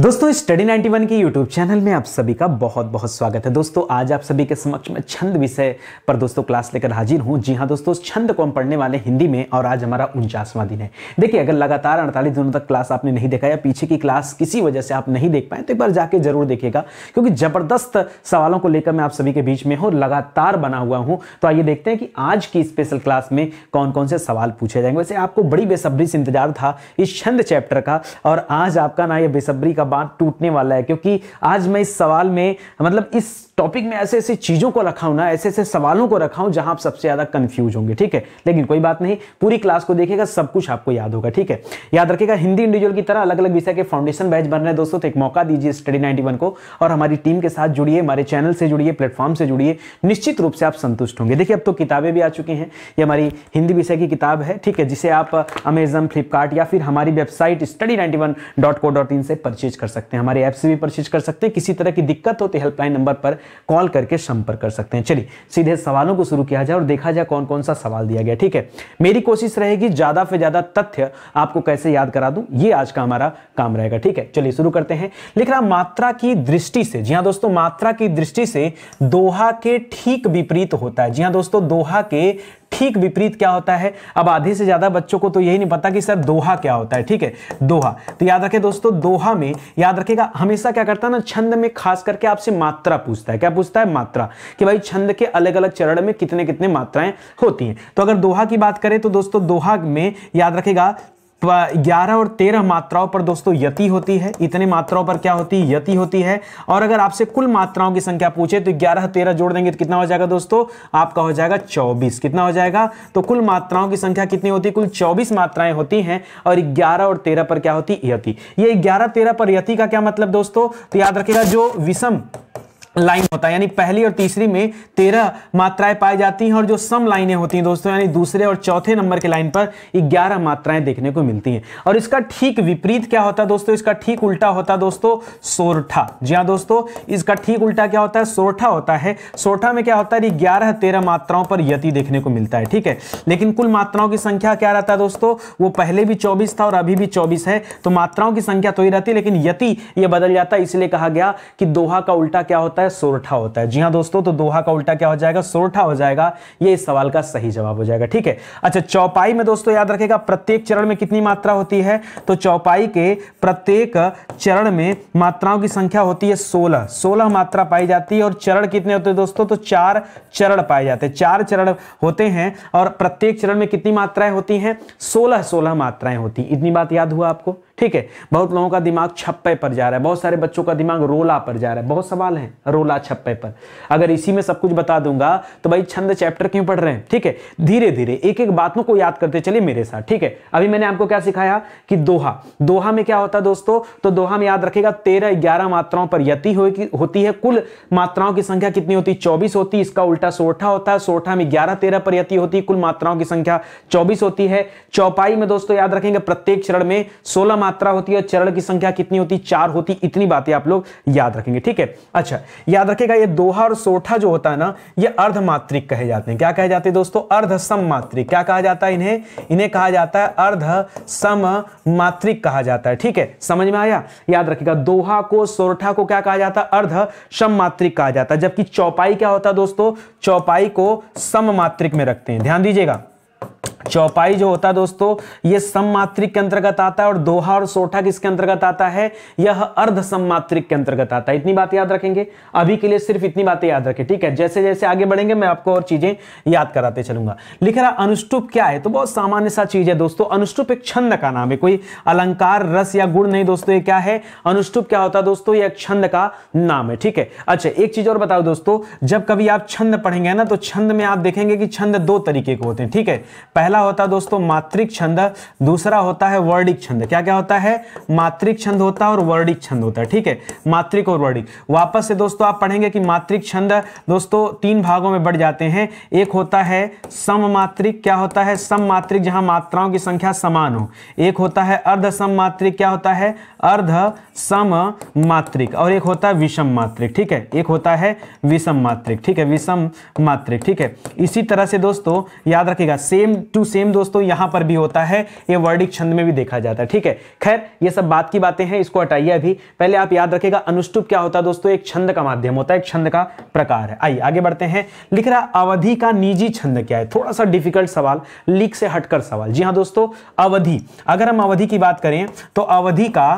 दोस्तों स्टडी 91 के YouTube channel में आप सभी का बहुत बहुत स्वागत है दोस्तों आज आप सभी के समक्ष में छंद विषय पर दोस्तों क्लास लेकर हाजिर हूं जी हां दोस्तों छंद को हम पढ़ने वाले हिंदी में और आज हमारा उनचासवां दिन है देखिए अगर लगातार अड़तालीस दिनों तक क्लास आपने नहीं देखा या पीछे की क्लास किसी वजह से आप नहीं देख पाए तो एक बार जाके जरूर देखेगा क्योंकि जबरदस्त सवालों को लेकर मैं आप सभी के बीच में हूँ लगातार बना हुआ हूँ तो आइए देखते हैं कि आज की स्पेशल क्लास में कौन कौन से सवाल पूछे जाएंगे वैसे आपको बड़ी बेसब्री से इंतजार था इस छंद चैप्टर का और आज आपका ना यह बेसब्री का बांध टूटने वाला है क्योंकि आज मैं इस सवाल में मतलब इस टॉपिक में ऐसे ऐसे चीज़ों को रखा हूं ना ऐसे ऐसे सवालों को रखा हूं जहां आप सबसे ज़्यादा कंफ्यूज होंगे ठीक है लेकिन कोई बात नहीं पूरी क्लास को देखेगा सब कुछ आपको याद होगा ठीक है याद रखिएगा हिंदी इंडिविजुअल की तरह अलग अलग विषय के फाउंडेशन बैच बन रहे दोस्तों तो एक मौका दीजिए स्टडी नाइनटी को और हमारी टीम के साथ जुड़िए हमारे चैनल से जुड़िए प्लेटफॉर्म से जुड़िए निश्चित रूप से आप संतुष्ट होंगे देखिए अब तो किताबें भी आ चुकी हैं ये हमारी हिंदी विषय की किताब है ठीक है जिसे आप अमेजन फ्लिपकार्ट या फिर हमारी वेबसाइट स्टडी नाइनटी से परचेज कर सकते हैं हमारे ऐप से भी परचेज कर सकते हैं किसी तरह की दिक्कत हो तो हेल्पलाइन नंबर पर कॉल करके संपर्क कर सकते हैं चलिए सीधे सवालों को शुरू किया जाए और देखा जाए कौन कौन सा सवाल दिया गया ठीक है मेरी कोशिश रहेगी ज़्यादा से ज़्यादा तथ्य आपको कैसे याद करा दूँ ये आज का हमारा काम रहेगा ठीक है चलिए शुरू करते हैं लिख रहा मात्रा की दृष्टि से जी हाँ दोस्तों मात्रा की दृष्टि से दोहा के ठीक विपरीत होता है जी हाँ दोस्तों दोहा के ठीक विपरीत क्या होता है अब आधे से ज़्यादा बच्चों को तो यही नहीं पता कि सर दोहा क्या होता है ठीक है दोहा तो याद रखें दोस्तों दोहा में याद रखेगा हमेशा क्या करता है ना छंद में खास करके आपसे मात्रा पूछता है क्या पूछता है मात्रा कि भाई छंद के अलग अलग चरण में कितने कितने मात्राएं होती हैं तो अगर दोहा की बात करें तो दोस्तों दोहा में याद रखेगा ग्यारह और तेरह मात्राओं पर दोस्तों यति होती है इतने मात्राओं पर क्या होती है यति होती है और अगर आपसे कुल मात्राओं की संख्या पूछे तो ग्यारह तेरह जोड़ देंगे तो कितना हो जाएगा दोस्तों आपका हो जाएगा चौबीस कितना हो जाएगा तो कुल मात्राओं की संख्या कितनी होती है कुल चौबीस मात्राएं होती हैं और ग्यारह और तेरह पर क्या होती यति ये ग्यारह तेरह पर यति का क्या मतलब दोस्तों तो याद रखेगा जो विषम लाइन होता है यानी पहली और तीसरी में तेरह मात्राएं पाई जाती हैं और जो सम लाइनें होती हैं दोस्तों यानी दूसरे और चौथे नंबर के लाइन पर ग्यारह मात्राएं देखने को मिलती हैं और इसका ठीक विपरीत क्या होता है दोस्तों इसका ठीक उल्टा होता है दोस्तों सोरठा जी हाँ दोस्तों इसका ठीक उल्टा क्या होता है सोरठा होता है सोरठा में क्या होता है ग्यारह तेरह मात्राओं पर यति देखने को मिलता है ठीक है लेकिन कुल मात्राओं की संख्या क्या रहता है दोस्तों वो पहले भी चौबीस था और अभी भी चौबीस है तो मात्राओं की संख्या तो ही रहती है लेकिन यति ये बदल जाता है इसलिए कहा गया कि दोहा का उल्टा क्या होता है होता है सोरठा होता है जी हाँ दोस्तों तो दोहा का उल्टा क्या हो जाएगा सोरठा हो जाएगा ये इस सवाल का सही जवाब हो जाएगा ठीक है अच्छा चौपाई में दोस्तों याद रखेगा प्रत्येक चरण में कितनी मात्रा होती है तो चौपाई के प्रत्येक चरण में मात्राओं की संख्या होती है सोलह सोलह मात्रा पाई जाती है और चरण कितने होते हैं दोस्तों तो चार चरण पाए जाते हैं चार चरण होते हैं और प्रत्येक चरण में कितनी मात्राएं होती हैं सोलह सोलह मात्राएं होती इतनी बात याद हुआ आपको ठीक है बहुत लोगों का दिमाग छप्पे पर जा रहा है बहुत सारे बच्चों का दिमाग रोला पर जा रहा है बहुत सवाल है रोला छप्पे पर अगर इसी में सब कुछ बता दूंगा तो भाई छंद चैप्टर क्यों पढ़ रहे हैं ठीक है धीरे धीरे एक एक बातों को याद करते चलिए मेरे साथ ठीक है अभी मैंने आपको क्या सिखाया कि दोहा दोहा में क्या होता है दोस्तों तो दोहा में याद रखेगा तेरह ग्यारह मात्राओं पर यति होती है कुल मात्राओं की संख्या कितनी होती है चौबीस होती इसका उल्टा सोठा होता है सोठा में ग्यारह तेरह पर यति होती है कुल मात्राओं की संख्या चौबीस होती है चौपाई में दोस्तों याद रखेंगे प्रत्येक चरण में सोलह मात्रा होती है चरण की संख्या कितनी होती चार होती इतनी बातें आप लोग याद रखेंगे ठीक है अच्छा याद रखेगा ये दोहा और सोठा जो होता है ना ये अर्धमात्रिक कहे जाते हैं क्या कहे जाते हैं दोस्तों अर्ध सममात्रिक क्या कहा जाता है इन्हें इन्हें कहा जाता है अर्ध सममात्रिक कहा जाता है ठीक है समझ में आया याद रखेगा दोहा को सोरठा को क्या कहा जाता है अर्ध सममात्रिक कहा जाता है जबकि चौपाई क्या होता है दोस्तों चौपाई को सममात्रिक में रखते हैं ध्यान दीजिएगा चौपाई जो होता है दोस्तों ये सममात्रिक के अंतर्गत आता है और दोहा और सोठा किसके अंतर्गत आता है यह अर्ध सममात्रिक के अंतर्गत आता है इतनी बात याद रखेंगे अभी के लिए सिर्फ इतनी बातें याद रखें ठीक है जैसे जैसे आगे बढ़ेंगे मैं आपको और चीजें याद कराते चलूंगा लिख रहा अनुष्टुप क्या है तो बहुत सामान्य सा चीज है दोस्तों अनुष्टुप एक छंद का नाम है कोई अलंकार रस या गुण नहीं दोस्तों ये क्या है अनुष्टुप क्या होता है दोस्तों ये एक छंद का नाम है ठीक है अच्छा एक चीज और बताओ दोस्तों जब कभी आप छंद पढ़ेंगे ना तो छंद में आप देखेंगे कि छंद दो तरीके के होते हैं ठीक है पहला होता है दोस्तों मात्रिक छंद दूसरा होता है वर्णिक छंद क्या क्या होता है मात्रिक छंद होता है और वर्णिक छंद होता है ठीक है मात्रिक और वर्णिक वापस से दोस्तों आप पढ़ेंगे कि मात्रिक छंद दोस्तों तीन भागों में बढ़ जाते हैं एक होता है सममात्रिक क्या होता है सममात्रिक जहां मात्राओं की संख्या समान हो एक होता है अर्ध सममात्रिक क्या होता है अर्ध सम मात्रिक और एक होता है विषम मात्रिक ठीक है एक होता है विषम मात्रिक ठीक है विषम मात्रिक ठीक है इसी तरह से दोस्तों याद रखिएगा सेम टू सेम दोस्तों यहां पर भी होता है ये वर्डिक छंद में भी देखा जाता है ठीक है खैर ये सब बात की बातें हैं इसको हटाइए अभी पहले आप याद रखेगा अनुष्टुप क्या होता है दोस्तों एक छंद का माध्यम होता है एक छंद का प्रकार है आइए आगे बढ़ते हैं लिख रहा अवधि का निजी छंद क्या है थोड़ा सा डिफिकल्ट सवाल लिख से हटकर सवाल जी हाँ दोस्तों अवधि अगर हम अवधि की बात करें तो अवधि का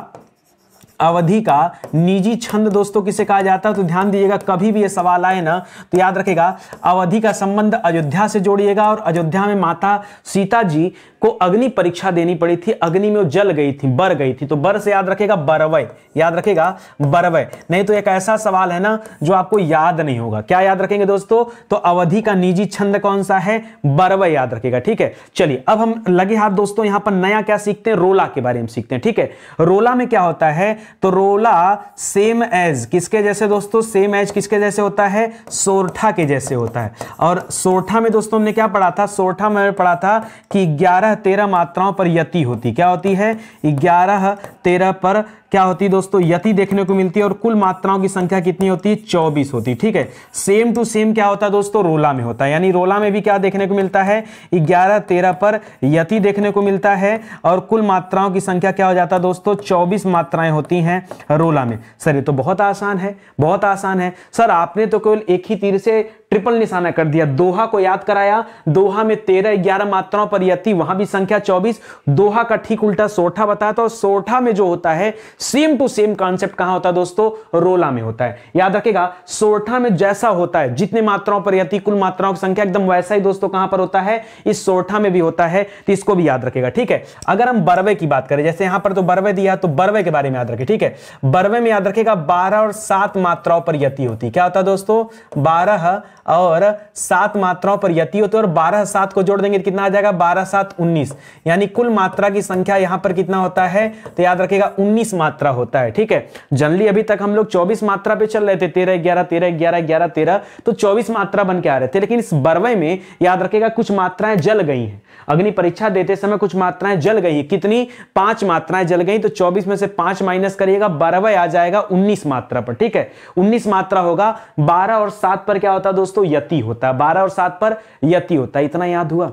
अवधि का निजी छंद दोस्तों किसे कहा जाता है तो ध्यान दीजिएगा कभी भी ये सवाल आए ना तो याद रखेगा अवधि का संबंध अयोध्या से जोड़िएगा और अयोध्या में माता सीता जी को अग्नि परीक्षा देनी पड़ी थी अग्नि में वो जल गई थी बर गई थी तो बर से याद रखेगा बरवय याद रखेगा बरवय नहीं तो एक ऐसा सवाल है ना जो आपको याद नहीं होगा क्या याद रखेंगे दोस्तों तो अवधि का निजी छंद कौन सा है बरवय याद रखेगा ठीक है चलिए अब हम लगे हाथ दोस्तों यहां पर नया क्या सीखते हैं रोला के बारे में सीखते हैं ठीक है रोला में क्या होता है तो रोला सेम एज किसके जैसे दोस्तों सेम एज किसके जैसे होता है सोरठा के जैसे होता है और सोरठा में दोस्तों हमने क्या पढ़ा था सोरठा में पढ़ा था कि ग्यारह तेरह मात्राओं पर यति होती क्या होती है ग्यारह तेरह पर क्या होती है दोस्तों यति देखने को मिलती है और कुल मात्राओं की संख्या कितनी होती है चौबीस होती है ठीक है सेम टू सेम क्या होता है दोस्तों रोला में होता है यानी रोला में भी क्या देखने को मिलता है ग्यारह तेरह पर यति देखने को मिलता है और कुल मात्राओं की संख्या क्या हो जाता है दोस्तों चौबीस मात्राएं होती हैं रोला में सर ये तो बहुत आसान है बहुत आसान है सर आपने तो केवल एक ही तीर से ट्रिपल निशाना कर दिया दोहा को याद कराया दोहा में तेरह ग्यारह मात्राओं पर यह थी वहां भी संख्या चौबीस दोहा का ठीक उल्टा सोठा बताया था और सोठा में जो होता है सेम टू सेम कॉन्सेप्ट कहां होता है दोस्तों रोला में होता है याद रखेगा सोठा में जैसा होता है जितने मात्राओं पर यह थी कुल मात्राओं की संख्या एकदम वैसा ही दोस्तों कहां पर होता है इस सोठा में भी होता है तो इसको भी याद रखेगा ठीक है अगर हम बरवे की बात करें जैसे यहां पर तो बरवे दिया तो बरवे के बारे में याद रखे ठीक है बरवे में याद रखेगा बारह और सात मात्राओं पर यति होती क्या होता है दोस्तों बारह और सात मात्राओं पर यति होते और बारह सात को जोड़ देंगे तो कितना आ जाएगा बारह सात उन्नीस यानी कुल मात्रा की संख्या यहां पर कितना होता है तो याद रखेगा उन्नीस मात्रा होता है ठीक है जनरली अभी तक हम लोग चौबीस मात्रा पे चल रहे थे तेरह ग्यारह तेरह ग्यारह ग्यारह तेरह तो चौबीस मात्रा बन के आ रहे थे लेकिन इस बरवे में याद रखेगा कुछ मात्राएं जल गई हैं अग्नि परीक्षा देते समय कुछ मात्राएं जल गई कितनी पांच मात्राएं जल गई तो चौबीस में से पांच माइनस करिएगा बरवे आ जाएगा उन्नीस मात्रा पर ठीक है उन्नीस मात्रा होगा बारह और सात पर क्या होता है दोस्तों दोस्तों यति होता है बारह और सात पर यति होता है इतना याद हुआ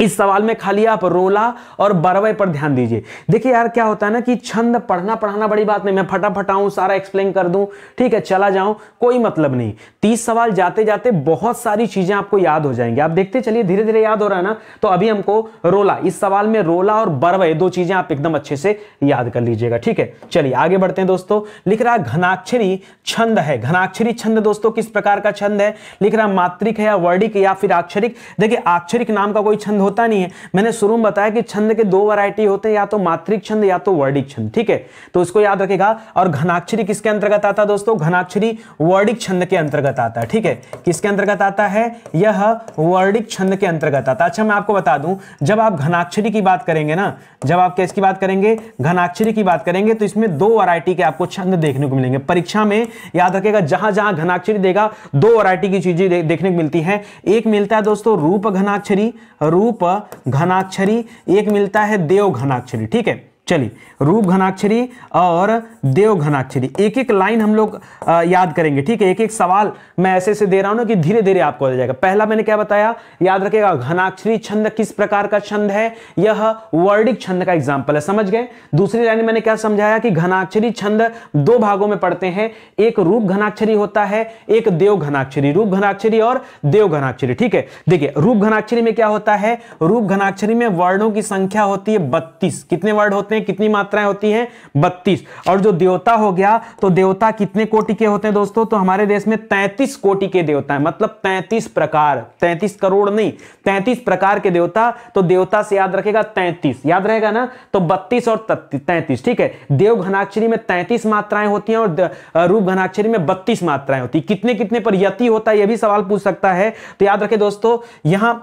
इस सवाल में खाली आप रोला और बरवे पर ध्यान दीजिए देखिए यार क्या होता है ना कि छंद पढ़ना पढ़ाना बड़ी बात नहीं मैं फटाफट आऊं सारा एक्सप्लेन कर दूं ठीक है चला जाऊं कोई मतलब नहीं तीस सवाल जाते जाते बहुत सारी चीजें आपको याद हो जाएंगी आप देखते चलिए धीरे धीरे याद हो रहा है ना तो अभी हमको रोला इस सवाल में रोला और बरवे दो चीजें आप एकदम अच्छे से याद कर लीजिएगा ठीक है चलिए आगे बढ़ते हैं दोस्तों लिख रहा घनाक्षरी छंद है घनाक्षरी छंद दोस्तों किस प्रकार का छंद है लिख रहा मात्रिक है या वर्डिक या फिर आक्षरिक देखिए आक्षरिक नाम का कोई छंद होता नहीं है मैंने शुरू में बताया कि छंद के दो वैरायटी होते हैं या तो मात्रिक छंद या तो वर्डिक छंद ठीक है तो इसको याद रखेगा और घनाक्षरी किसके अंतर्गत आता है दोस्तों घनाक्षरी वर्डिक छंद के अंतर्गत आता है ठीक है किसके अंतर्गत आता है यह वर्डिक छंद के अंतर्गत आता है अच्छा मैं आपको बता दूं जब आप घनाक्षरी की बात करेंगे ना जब आप किसकी बात करेंगे घनाक्षरी की बात करेंगे तो इसमें दो वैरायटी के आपको छंद देखने को मिलेंगे परीक्षा में याद रखेगा जहां जहां घनाक्षरी देगा दो वैरायटी की चीजें देखने को मिलती है एक मिलता है दोस्तों रूप घनाक्षरी रूप रूप घनाक्षरी एक मिलता है देव घनाक्षरी ठीक है चलिए रूप घनाक्षरी और देव घनाक्षरी एक एक लाइन हम लोग याद करेंगे ठीक है एक एक सवाल मैं ऐसे ऐसे दे रहा हूं ना कि धीरे धीरे आपको आ जाएगा पहला मैंने क्या बताया याद रखेगा घनाक्षरी छंद किस प्रकार का छंद है यह वर्डिक छंद का एग्जाम्पल है समझ गए दूसरी लाइन मैंने क्या समझाया कि घनाक्षरी छंद दो भागों में पड़ते हैं एक रूप घनाक्षरी होता है एक देव घनाक्षरी रूप घनाक्षरी और देव घनाक्षरी ठीक है देखिए रूप घनाक्षरी में क्या होता है रूप घनाक्षरी में वर्णों की संख्या होती है बत्तीस कितने वर्ड होते हैं हैं कितनी मात्राएं होती हैं बत्तीस और जो देवता हो गया तो देवता कितने कोटि के होते हैं दोस्तों तो हमारे देश में तैतीस कोटि के देवता है मतलब तैतीस प्रकार तैतीस करोड़ नहीं तैतीस प्रकार के देवता तो देवता से याद रखेगा तैतीस याद रहेगा ना तो बत्तीस और तैतीस ठीक है देव घनाक्षरी में तैतीस मात्राएं होती हैं और रूप घनाक्षरी में बत्तीस मात्राएं होती कितने कितने पर यति होता है यह भी सवाल पूछ सकता है तो याद रखे दोस्तों यहां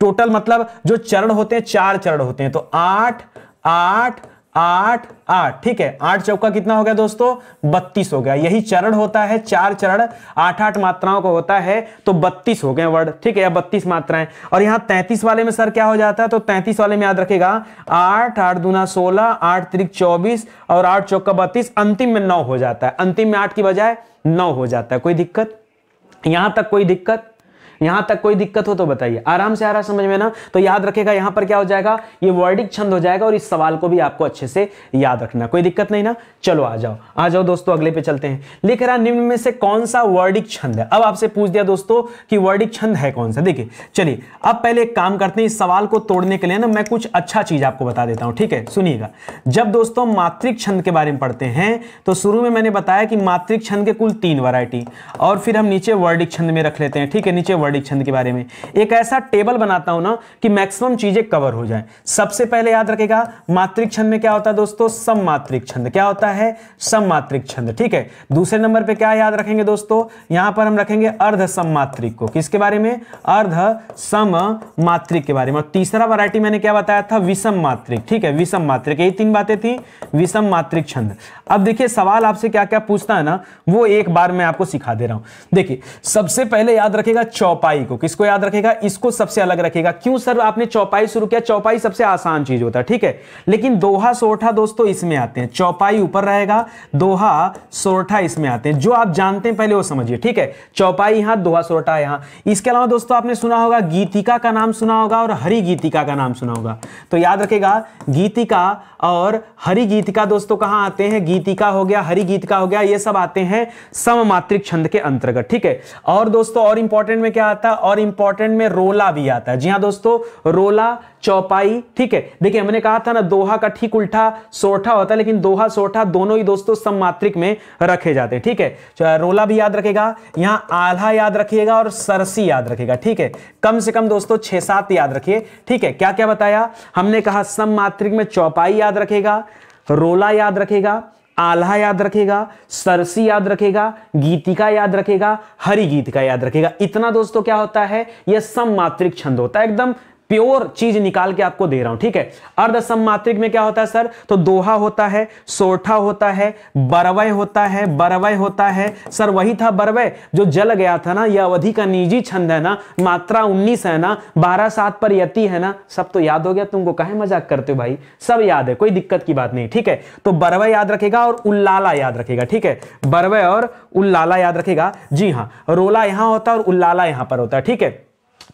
टोटल मतलब जो चरण होते हैं चार चरण होते हैं तो आठ आठ आठ आठ ठीक है आठ चौका कितना हो गया दोस्तों बत्तीस हो गया यही चरण होता है चार चरण आठ आठ मात्राओं का होता है तो बत्तीस हो गए वर्ड ठीक है या बत्तीस मात्राएं और यहां तैंतीस वाले में सर क्या हो जाता है तो तैंतीस वाले में याद रखेगा आठ आठ दूना सोलह आठ त्रिक चौबीस और आठ चौका बत्तीस अंतिम में नौ हो जाता है अंतिम में आठ की बजाय नौ हो जाता है कोई दिक्कत यहां तक कोई दिक्कत यहां तक कोई दिक्कत हो तो बताइए आराम से आ रहा समझ में ना तो याद रखेगा यहां पर क्या हो जाएगा ये वर्डिक छंद हो जाएगा और इस सवाल को भी आपको अच्छे से याद रखना कोई दिक्कत नहीं ना चलो आ जाओ आ जाओ दोस्तों अगले पे चलते हैं लिख रहा निम्न में से कौन सा वर्डिक छंद है अब आपसे पूछ दिया दोस्तों कि वर्डिक छंद है कौन सा देखिए चलिए अब पहले एक काम करते हैं इस सवाल को तोड़ने के लिए ना मैं कुछ अच्छा चीज आपको बता देता हूं ठीक है सुनिएगा जब दोस्तों मात्रिक छंद के बारे में पढ़ते हैं तो शुरू में मैंने बताया कि मात्रिक छंद के कुल तीन वरायटी और फिर हम नीचे वर्डिक छंद में रख लेते हैं ठीक है नीचे वर्ड छंद के बारे में एक ऐसा टेबल बनाता हूं ना कि मैक्सिमम चीजें कवर हो जाए सबसे पहले याद रखेगा मात्रिक छंद में क्या होता है दोस्तों सम मात्रिक छंद क्या होता है सम मात्रिक छंद ठीक है दूसरे नंबर पर क्या याद रखेंगे दोस्तों यहां पर हम रखेंगे अर्ध सममात्रिक को किसके बारे में अर्ध सम मात्रिक के बारे में और तीसरा वरायटी मैंने क्या बताया था विषम मात्रिक ठीक है विषम मात्रिक यही तीन बातें थी विषम मात्रिक छंद अब देखिए सवाल आपसे क्या क्या पूछता है ना वो एक बार मैं आपको सिखा दे रहा हूं देखिए सबसे पहले याद रखेगा चौप चौपाई को किसको याद रखेगा इसको सबसे अलग रखेगा क्यों सर आपने चौपाई शुरू किया चौपाई सबसे आसान चीज होता है ठीक है लेकिन दोहा सोठा दोस्तों इसमें आते हैं चौपाई ऊपर रहेगा दोहा सोठा इसमें आते हैं जो आप जानते हैं पहले वो समझिए ठीक है चौपाई यहां दोहा सोठा यहां इसके अलावा दोस्तों आपने सुना होगा गीतिका का नाम सुना होगा और हरी गीतिका का नाम सुना होगा तो याद रखेगा गीतिका और हरी गीतिका दोस्तों कहां आते हैं गीतिका हो गया हरी गीतिका हो गया ये सब आते हैं सममात्रिक छंद के अंतर्गत ठीक है और दोस्तों और इंपॉर्टेंट में क्या आता है और इंपॉर्टेंट में रोला भी आता है जी हाँ दोस्तों रोला चौपाई ठीक है देखिए हमने कहा था ना दोहा का ठीक उल्टा सोठा होता है लेकिन दोहा सोठा दोनों ही दोस्तों सममात्रिक में रखे जाते हैं ठीक है तो रोला भी याद रखेगा यहां आधा याद रखिएगा और सरसी याद रखेगा ठीक है कम से कम दोस्तों छह सात याद रखिए ठीक है क्या क्या बताया हमने कहा सममात्रिक में चौपाई याद रखेगा रोला याद रखेगा आल्हा याद रखेगा सरसी याद रखेगा गीतिका याद रखेगा हरि गीतिका याद रखेगा इतना दोस्तों क्या होता है यह मात्रिक छंद होता है एकदम प्योर चीज निकाल के आपको दे रहा हूं ठीक है अर्ध मात्रिक में क्या होता है सर तो दोहा होता है सोठा होता है बरवय होता है बरवय होता है सर वही था बरवय जो जल गया था ना यह अवधि का निजी छंद है ना मात्रा उन्नीस है ना बारह सात पर यति है ना सब तो याद हो गया तुमको कहे मजाक करते हो भाई सब याद है कोई दिक्कत की बात नहीं ठीक है तो बरवय याद रखेगा और उल्लाला याद रखेगा ठीक है बरवय और उल्लाला याद रखेगा जी हाँ रोला यहां होता है और उल्लाला यहां पर होता है ठीक है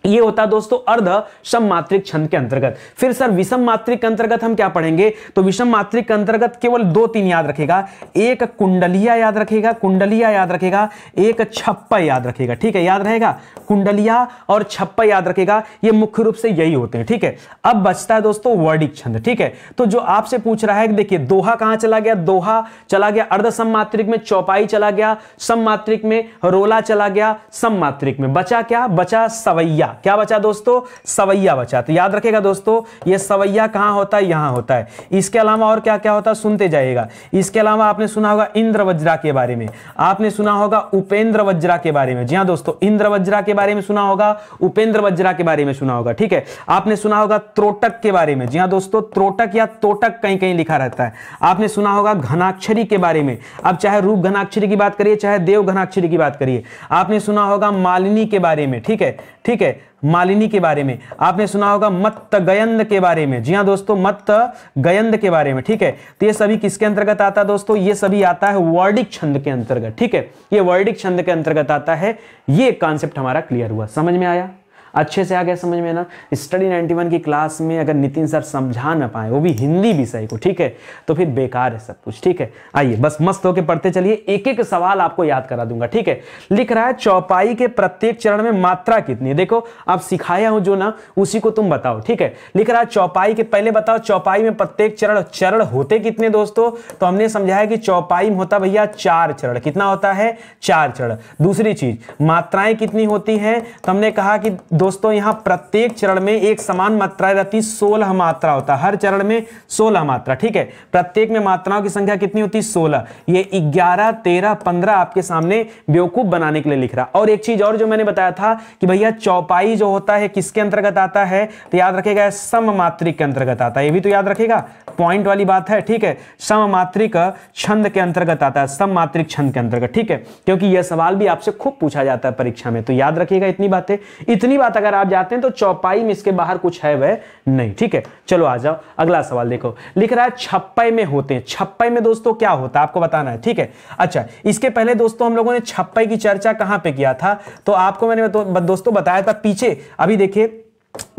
ये होता दोस्तों अर्ध सम मात्रिक छंद के अंतर्गत फिर सर विषम मात्रिक के अंतर्गत हम क्या पढ़ेंगे तो विषम मात्रिक के अंतर्गत केवल दो तीन याद रखेगा एक कुंडलिया याद रखेगा कुंडलिया याद रखेगा एक छप्पा याद रखेगा ठीक है याद रहेगा कुंडलिया और छप्पा याद रखेगा ये मुख्य रूप से यही होते हैं ठीक है अब बचता है दोस्तों वर्डिक छंद ठीक है तो जो आपसे पूछ रहा है देखिए दोहा कहां चला गया दोहा चला गया अर्ध सम्मात्रिक में चौपाई चला गया सम्मात्रिक में रोला चला गया सम्मात्रिक में बचा क्या बचा सवैया क्या बचा दोस्तों सवैया बचा तो याद रखेगा दोस्तों ये सवैया कहाँ होता है यहाँ होता है इसके अलावा और क्या क्या होता है सुनते जाइएगा इसके अलावा आपने सुना होगा इंद्र वज्रा के बारे में आपने सुना होगा उपेंद्र वज्रा के बारे में जी हाँ दोस्तों इंद्र वज्रा के बारे में सुना होगा उपेंद्र वज्रा के बारे में सुना होगा ठीक है आपने सुना होगा त्रोटक के बारे में जी हाँ दोस्तों त्रोटक या तोटक कहीं कहीं लिखा रहता है आपने सुना होगा घनाक्षरी के बारे में अब चाहे रूप घनाक्षरी की बात करिए चाहे देव घनाक्षरी की बात करिए आपने सुना होगा मालिनी के बारे में ठीक है ठीक है मालिनी के बारे में आपने सुना होगा मत गयंद के बारे में जी हाँ दोस्तों मत गयंद के बारे में ठीक है तो ये सभी किसके अंतर्गत आता है दोस्तों ये सभी आता है वर्डिक छंद के अंतर्गत ठीक है ये वर्डिक छंद के अंतर्गत आता है ये कॉन्सेप्ट हमारा क्लियर हुआ समझ में आया अच्छे से आ गया समझ में ना स्टडी 91 की क्लास में अगर नितिन सर समझा ना पाए वो भी हिंदी विषय को ठीक है तो फिर बेकार है सब कुछ ठीक है आइए बस मस्त होकर पढ़ते चलिए एक एक सवाल आपको याद करा दूंगा ठीक है लिख रहा है चौपाई के प्रत्येक चरण में मात्रा कितनी है देखो आप सिखाया हो जो ना उसी को तुम बताओ ठीक है लिख रहा है चौपाई के पहले बताओ चौपाई में प्रत्येक चरण चरण होते कितने दोस्तों तो हमने समझाया कि चौपाई में होता भैया चार चरण कितना होता है चार चरण दूसरी चीज मात्राएं कितनी होती है तो हमने कहा कि दो दोस्तों यहाँ प्रत्येक चरण में एक समान मात्रा रहती सोलह मात्रा होता है हर चरण में सोलह मात्रा ठीक है प्रत्येक में मात्राओं की संख्या कितनी होती है सोलह ये ग्यारह तेरह पंद्रह आपके सामने बेवकूफ बनाने के लिए लिख रहा और एक चीज और जो मैंने बताया था कि भैया चौपाई जो होता है किसके अंतर्गत आता है तो याद रखेगा सममात्रिक के अंतर्गत आता है ये भी तो याद रखेगा पॉइंट वाली बात है ठीक है सममात्रिक छंद के अंतर्गत आता है सममात्रिक छंद के अंतर्गत ठीक है क्योंकि यह सवाल भी आपसे खूब पूछा जाता है परीक्षा में तो याद रखिएगा इतनी बातें इतनी बात साथ अगर आप जाते हैं तो चौपाई में इसके बाहर कुछ है वह नहीं ठीक है चलो आ जाओ अगला सवाल देखो लिख रहा है छप्पे में होते हैं छप्पे में दोस्तों क्या होता है आपको बताना है ठीक है अच्छा इसके पहले दोस्तों हम लोगों ने छप्पे की चर्चा कहां पे किया था तो आपको मैंने तो, दोस्तों बताया था पीछे अभी देखिए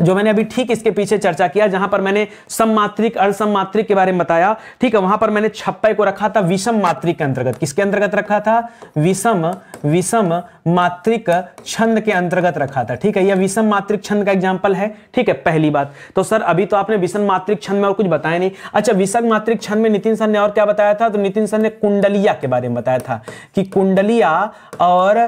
जो मैंने अभी ठीक इसके पीछे चर्चा किया जहां पर मैंने सममात्रिक अर्धसममात्रिक के बारे में बताया ठीक है वहां पर मैंने छप्पे को रखा था विषम मात्रिक के अंतर्गत किसके अंतर्गत रखा था विषम विषम मात्रिक छंद के अंतर्गत रखा था ठीक है यह विषम मात्रिक छंद का एग्जाम्पल है ठीक है पहली बात तो सर अभी तो आपने विषम मात्रिक छंद में और कुछ बताया नहीं अच्छा विषम मात्रिक छंद में नितिन सर ने और क्या बताया था तो नितिन सर ने कुंडलिया के बारे में बताया था कि कुंडलिया और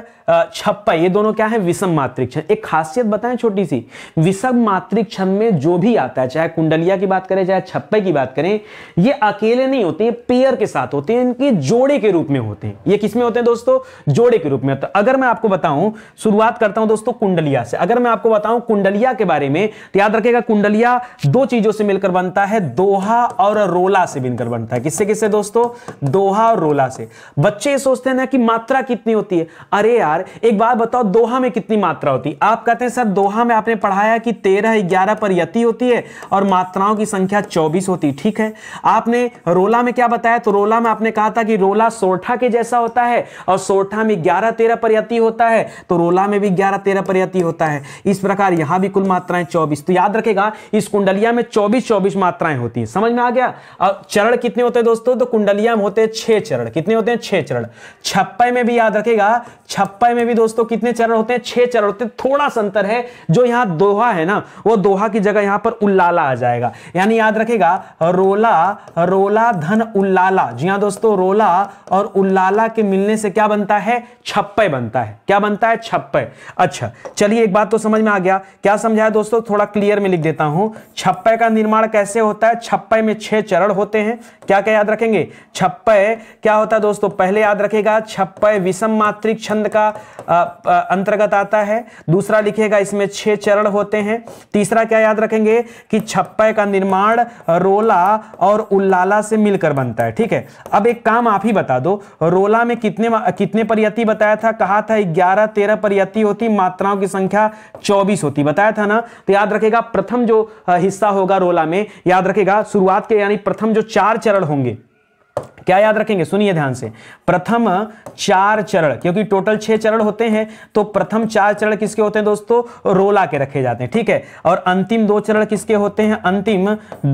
छप्पा ये दोनों क्या है विषम मात्रिक छंद एक खासियत बताएं छोटी सी विषम मात्रिक छंद में जो भी आता है चाहे कुंडलिया की बात करें चाहे छप्पे की बात करें ये अकेले नहीं होते हैं पेयर के साथ होते हैं इनके जोड़े के रूप में होते हैं ये किसमें होते हैं दोस्तों जोड़े के रूप में होते तो हैं अगर मैं आपको बताऊं शुरुआत करता हूं दोस्तों कुंडलिया से अगर मैं आपको बताऊं कुंडलिया के बारे में तो याद रखेगा कुंडलिया दो चीजों से मिलकर बनता है दोहा और रोला से मिलकर बनता है किससे किससे दोस्तों दोहा और रोला से बच्चे सोचते हैं ना कि मात्रा कितनी होती है अरे यार यार एक बात बताओ दोहा में कितनी मात्रा होती आप कहते हैं सर दोहा में आपने पढ़ाया कि तेरह ग्यारह पर यति होती है और मात्राओं की संख्या चौबीस होती है ठीक है आपने रोला में क्या बताया तो रोला में आपने कहा था कि रोला सोठा के जैसा होता है और सोठा में ग्यारह तेरह पर यति होता है तो रोला में भी ग्यारह तेरह पर यति होता है इस प्रकार यहां भी कुल मात्राएं चौबीस तो याद रखेगा इस कुंडलिया में चौबीस चौबीस मात्राएं होती है समझ में आ गया और चरण कितने होते हैं दोस्तों तो कुंडलिया में होते हैं छह चरण कितने होते हैं छह चरण छप्पे में भी याद रखेगा छप्पे व्यवसाय में भी दोस्तों कितने चरण होते हैं छह चरण होते हैं थोड़ा सा अंतर है जो यहां दोहा है ना वो दोहा की जगह यहां पर उल्लाला आ जाएगा यानी याद रखेगा रोला रोला धन उल्लाला जी हाँ दोस्तों रोला और उल्लाला के मिलने से क्या बनता है छप्पे बनता है क्या बनता है छप्पे अच्छा चलिए एक बात तो समझ में आ गया क्या समझाया दोस्तों थोड़ा क्लियर में लिख देता हूं छप्पे का निर्माण कैसे होता है छप्पे में छह चरण होते हैं क्या क्या याद रखेंगे छप्पे क्या होता है दोस्तों पहले याद रखेगा छप्पे विषम मात्रिक छंद का अंतर्गत आता है दूसरा लिखेगा इसमें छह चरण होते हैं तीसरा क्या याद रखेंगे कि छप्पे का निर्माण रोला और उल्लाला से मिलकर बनता है ठीक है अब एक काम आप ही बता दो रोला में कितने कितने परियति बताया था कहा था ग्यारह तेरह परियति होती मात्राओं की संख्या चौबीस होती बताया था ना तो याद रखेगा प्रथम जो हिस्सा होगा रोला में याद रखेगा शुरुआत के यानी प्रथम जो चार चरण होंगे क्या याद रखेंगे सुनिए ध्यान से प्रथम चार चरण क्योंकि टोटल छह चरण होते हैं तो प्रथम चार चरण किसके होते हैं दोस्तों रोला के रखे जाते हैं ठीक है और अंतिम दो चरण किसके होते हैं अंतिम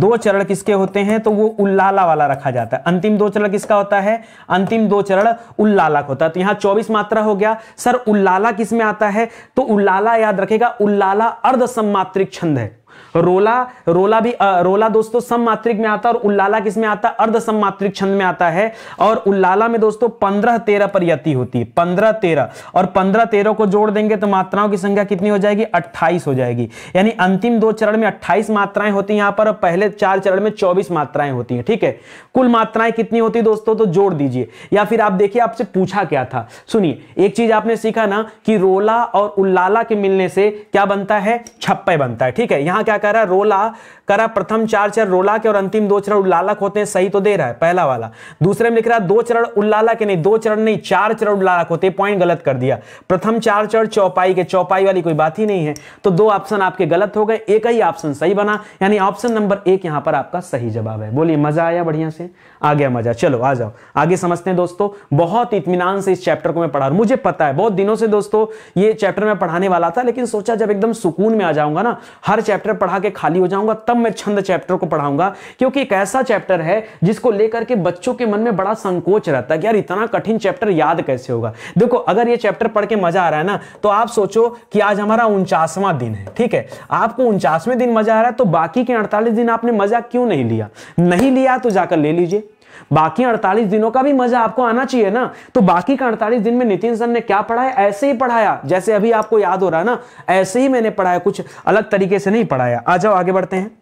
दो चरण किसके होते हैं तो वो उल्लाला वाला रखा जाता है अंतिम दो चरण किसका होता है अंतिम दो चरण उल्लाला का होता है तो यहां चौबीस मात्रा हो गया सर उल्लाला किसमें आता है तो उल्लाला याद रखेगा उल्लाला अर्ध सम्मात्रिक छंद है रोला रोला भी आ, रोला दोस्तों सम मात्रिक में आता है और उल्लाला किस में आता है अर्ध सम मात्रिक छंद में आता है और उल्लाला में दोस्तों पंद्रह तेरह परियति होती है पंद्रह तेरह और पंद्रह तेरह को जोड़ देंगे तो मात्राओं की संख्या कितनी हो जाएगी अट्ठाईस हो जाएगी यानी अंतिम दो चरण में अट्ठाईस मात्राएं होती है यहां पर पहले चार चरण में चौबीस मात्राएं होती है ठीक है कुल मात्राएं कितनी होती है दोस्तों तो जोड़ दीजिए या फिर आप देखिए आपसे पूछा क्या था सुनिए एक चीज आपने सीखा ना कि रोला और उल्लाला के मिलने से क्या बनता है छप्पे बनता है ठीक है यहां क्या कह रहा है रोला करा प्रथम चार चरण रोला के और अंतिम दो चरण उल्लालक होते हैं सही तो दे रहा है पहला वाला दूसरे में लिख रहा है दो चरण उल्लालक नहीं दो चरण नहीं चार चरण उल्लालक होते पॉइंट गलत कर दिया प्रथम चार चरण चौपाई के चौपाई वाली कोई बात ही नहीं है तो दो ऑप्शन आपके गलत हो गए एक ही ऑप्शन सही बना यानी ऑप्शन नंबर एक यहां पर आपका सही जवाब है बोलिए मजा आया बढ़िया से आ गया मजा चलो आ जाओ आगे समझते हैं दोस्तों बहुत इतमान से इस चैप्टर को मैं पढ़ा रहा मुझे पता है बहुत दिनों से दोस्तों ये चैप्टर में पढ़ाने वाला था लेकिन सोचा जब एकदम सुकून में आ जाऊंगा ना हर चैप्टर पढ़ा के खाली हो जाऊंगा तब मैं छंद चैप्टर को पढ़ाऊंगा क्योंकि एक ऐसा चैप्टर है जिसको लेकर के बच्चों के मन में बड़ा संकोच रहता है कि यार इतना कठिन चैप्टर याद कैसे होगा देखो अगर ये चैप्टर पढ़ के मजा आ रहा है ना तो आप सोचो कि आज हमारा उनचासवां दिन है ठीक है आपको उनचासवें दिन मजा आ रहा है तो बाकी के अड़तालीस दिन आपने मजा क्यों नहीं लिया नहीं लिया तो जाकर ले लीजिए बाकी 48 दिनों का भी मजा आपको आना चाहिए ना तो बाकी का 48 दिन में नितिन सर ने क्या पढ़ाया ऐसे ही पढ़ाया जैसे अभी आपको याद हो रहा है ना ऐसे ही मैंने पढ़ाया कुछ अलग तरीके से नहीं पढ़ाया आ जाओ आगे बढ़ते हैं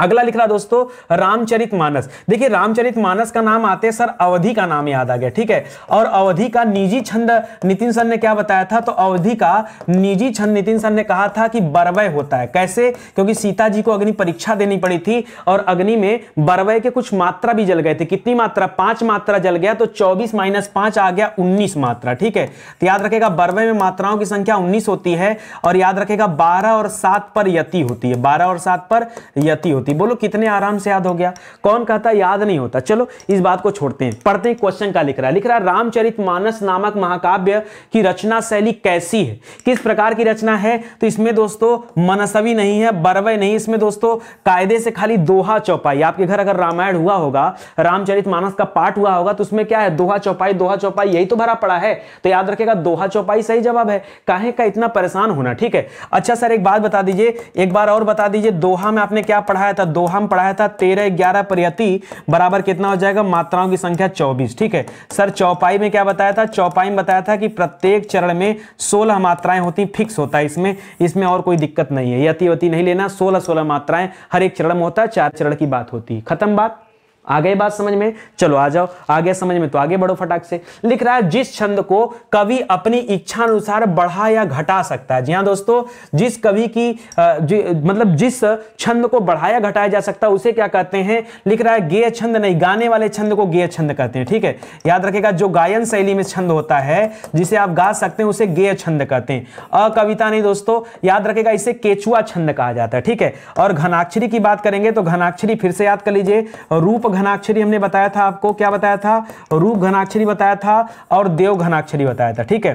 अगला लिख रहा दोस्तों रामचरित मानस देखिए रामचरित मानस का नाम आते सर अवधि का नाम याद आ गया ठीक है और अवधि का निजी छंद नितिन सर ने क्या बताया था तो अवधि का निजी छंद नितिन सर ने कहा था कि बरवय होता है कैसे क्योंकि सीता जी को अग्नि परीक्षा देनी पड़ी थी और अग्नि में बरवय के कुछ मात्रा भी जल गए थे कितनी मात्रा पांच मात्रा जल गया तो चौबीस माइनस पांच आ गया उन्नीस मात्रा ठीक है तो याद रखेगा बरवय में मात्राओं की संख्या उन्नीस होती है और याद रखेगा बारह और सात पर यति होती है बारह और सात पर यति होती होती बोलो कितने आराम से याद हो गया कौन कहता याद नहीं होता चलो इस बात को छोड़ते हैं पढ़ते हैं क्वेश्चन का लिख रहा है लिख रहा है रामचरित मानस नामक महाकाव्य की रचना शैली कैसी है किस प्रकार की रचना है तो इसमें दोस्तों मनसवी नहीं है बरवय नहीं इसमें दोस्तों कायदे से खाली दोहा चौपाई आपके घर अगर रामायण हुआ होगा रामचरित का पाठ हुआ होगा तो उसमें क्या है दोहा चौपाई दोहा चौपाई यही तो भरा पड़ा है तो याद रखेगा दोहा चौपाई सही जवाब है काहे का इतना परेशान होना ठीक है अच्छा सर एक बात बता दीजिए एक बार और बता दीजिए दोहा में आपने क्या पढ़ाया था में पढ़ाया था तेरह ग्यारह प्रयति बराबर कितना हो जाएगा मात्राओं की संख्या चौबीस ठीक है सर चौपाई में क्या बताया था चौपाई में बताया था कि प्रत्येक चरण में सोलह मात्राएं होती फिक्स होता है इसमें इसमें और कोई दिक्कत नहीं है यति वती नहीं लेना सोलह सोलह मात्राएं हर एक चरण में होता है चार चरण की बात होती है खत्म बात आ गए बात समझ में चलो आ जाओ आ गया समझ में तो आगे बढ़ो फटाक से लिख रहा है जिस छंद को कवि अपनी इच्छा अनुसार बढ़ा या घटा सकता है जी हाँ दोस्तों जिस कवि की जि, मतलब जिस छंद को बढ़ाया घटाया जा सकता है उसे क्या कहते हैं लिख रहा है गेय छंद नहीं गाने वाले छंद को गेय छंद कहते हैं ठीक है याद रखेगा जो गायन शैली में छंद होता है जिसे आप गा सकते हैं उसे गेय छंद कहते हैं अकविता नहीं दोस्तों याद रखेगा इसे केचुआ छंद कहा जाता है ठीक है और घनाक्षरी की बात करेंगे तो घनाक्षरी फिर से याद कर लीजिए रूप घनाक्षरी हमने बताया था आपको क्या बताया था रूप घनाक्षरी बताया था और देव घनाक्षरी बताया था ठीक है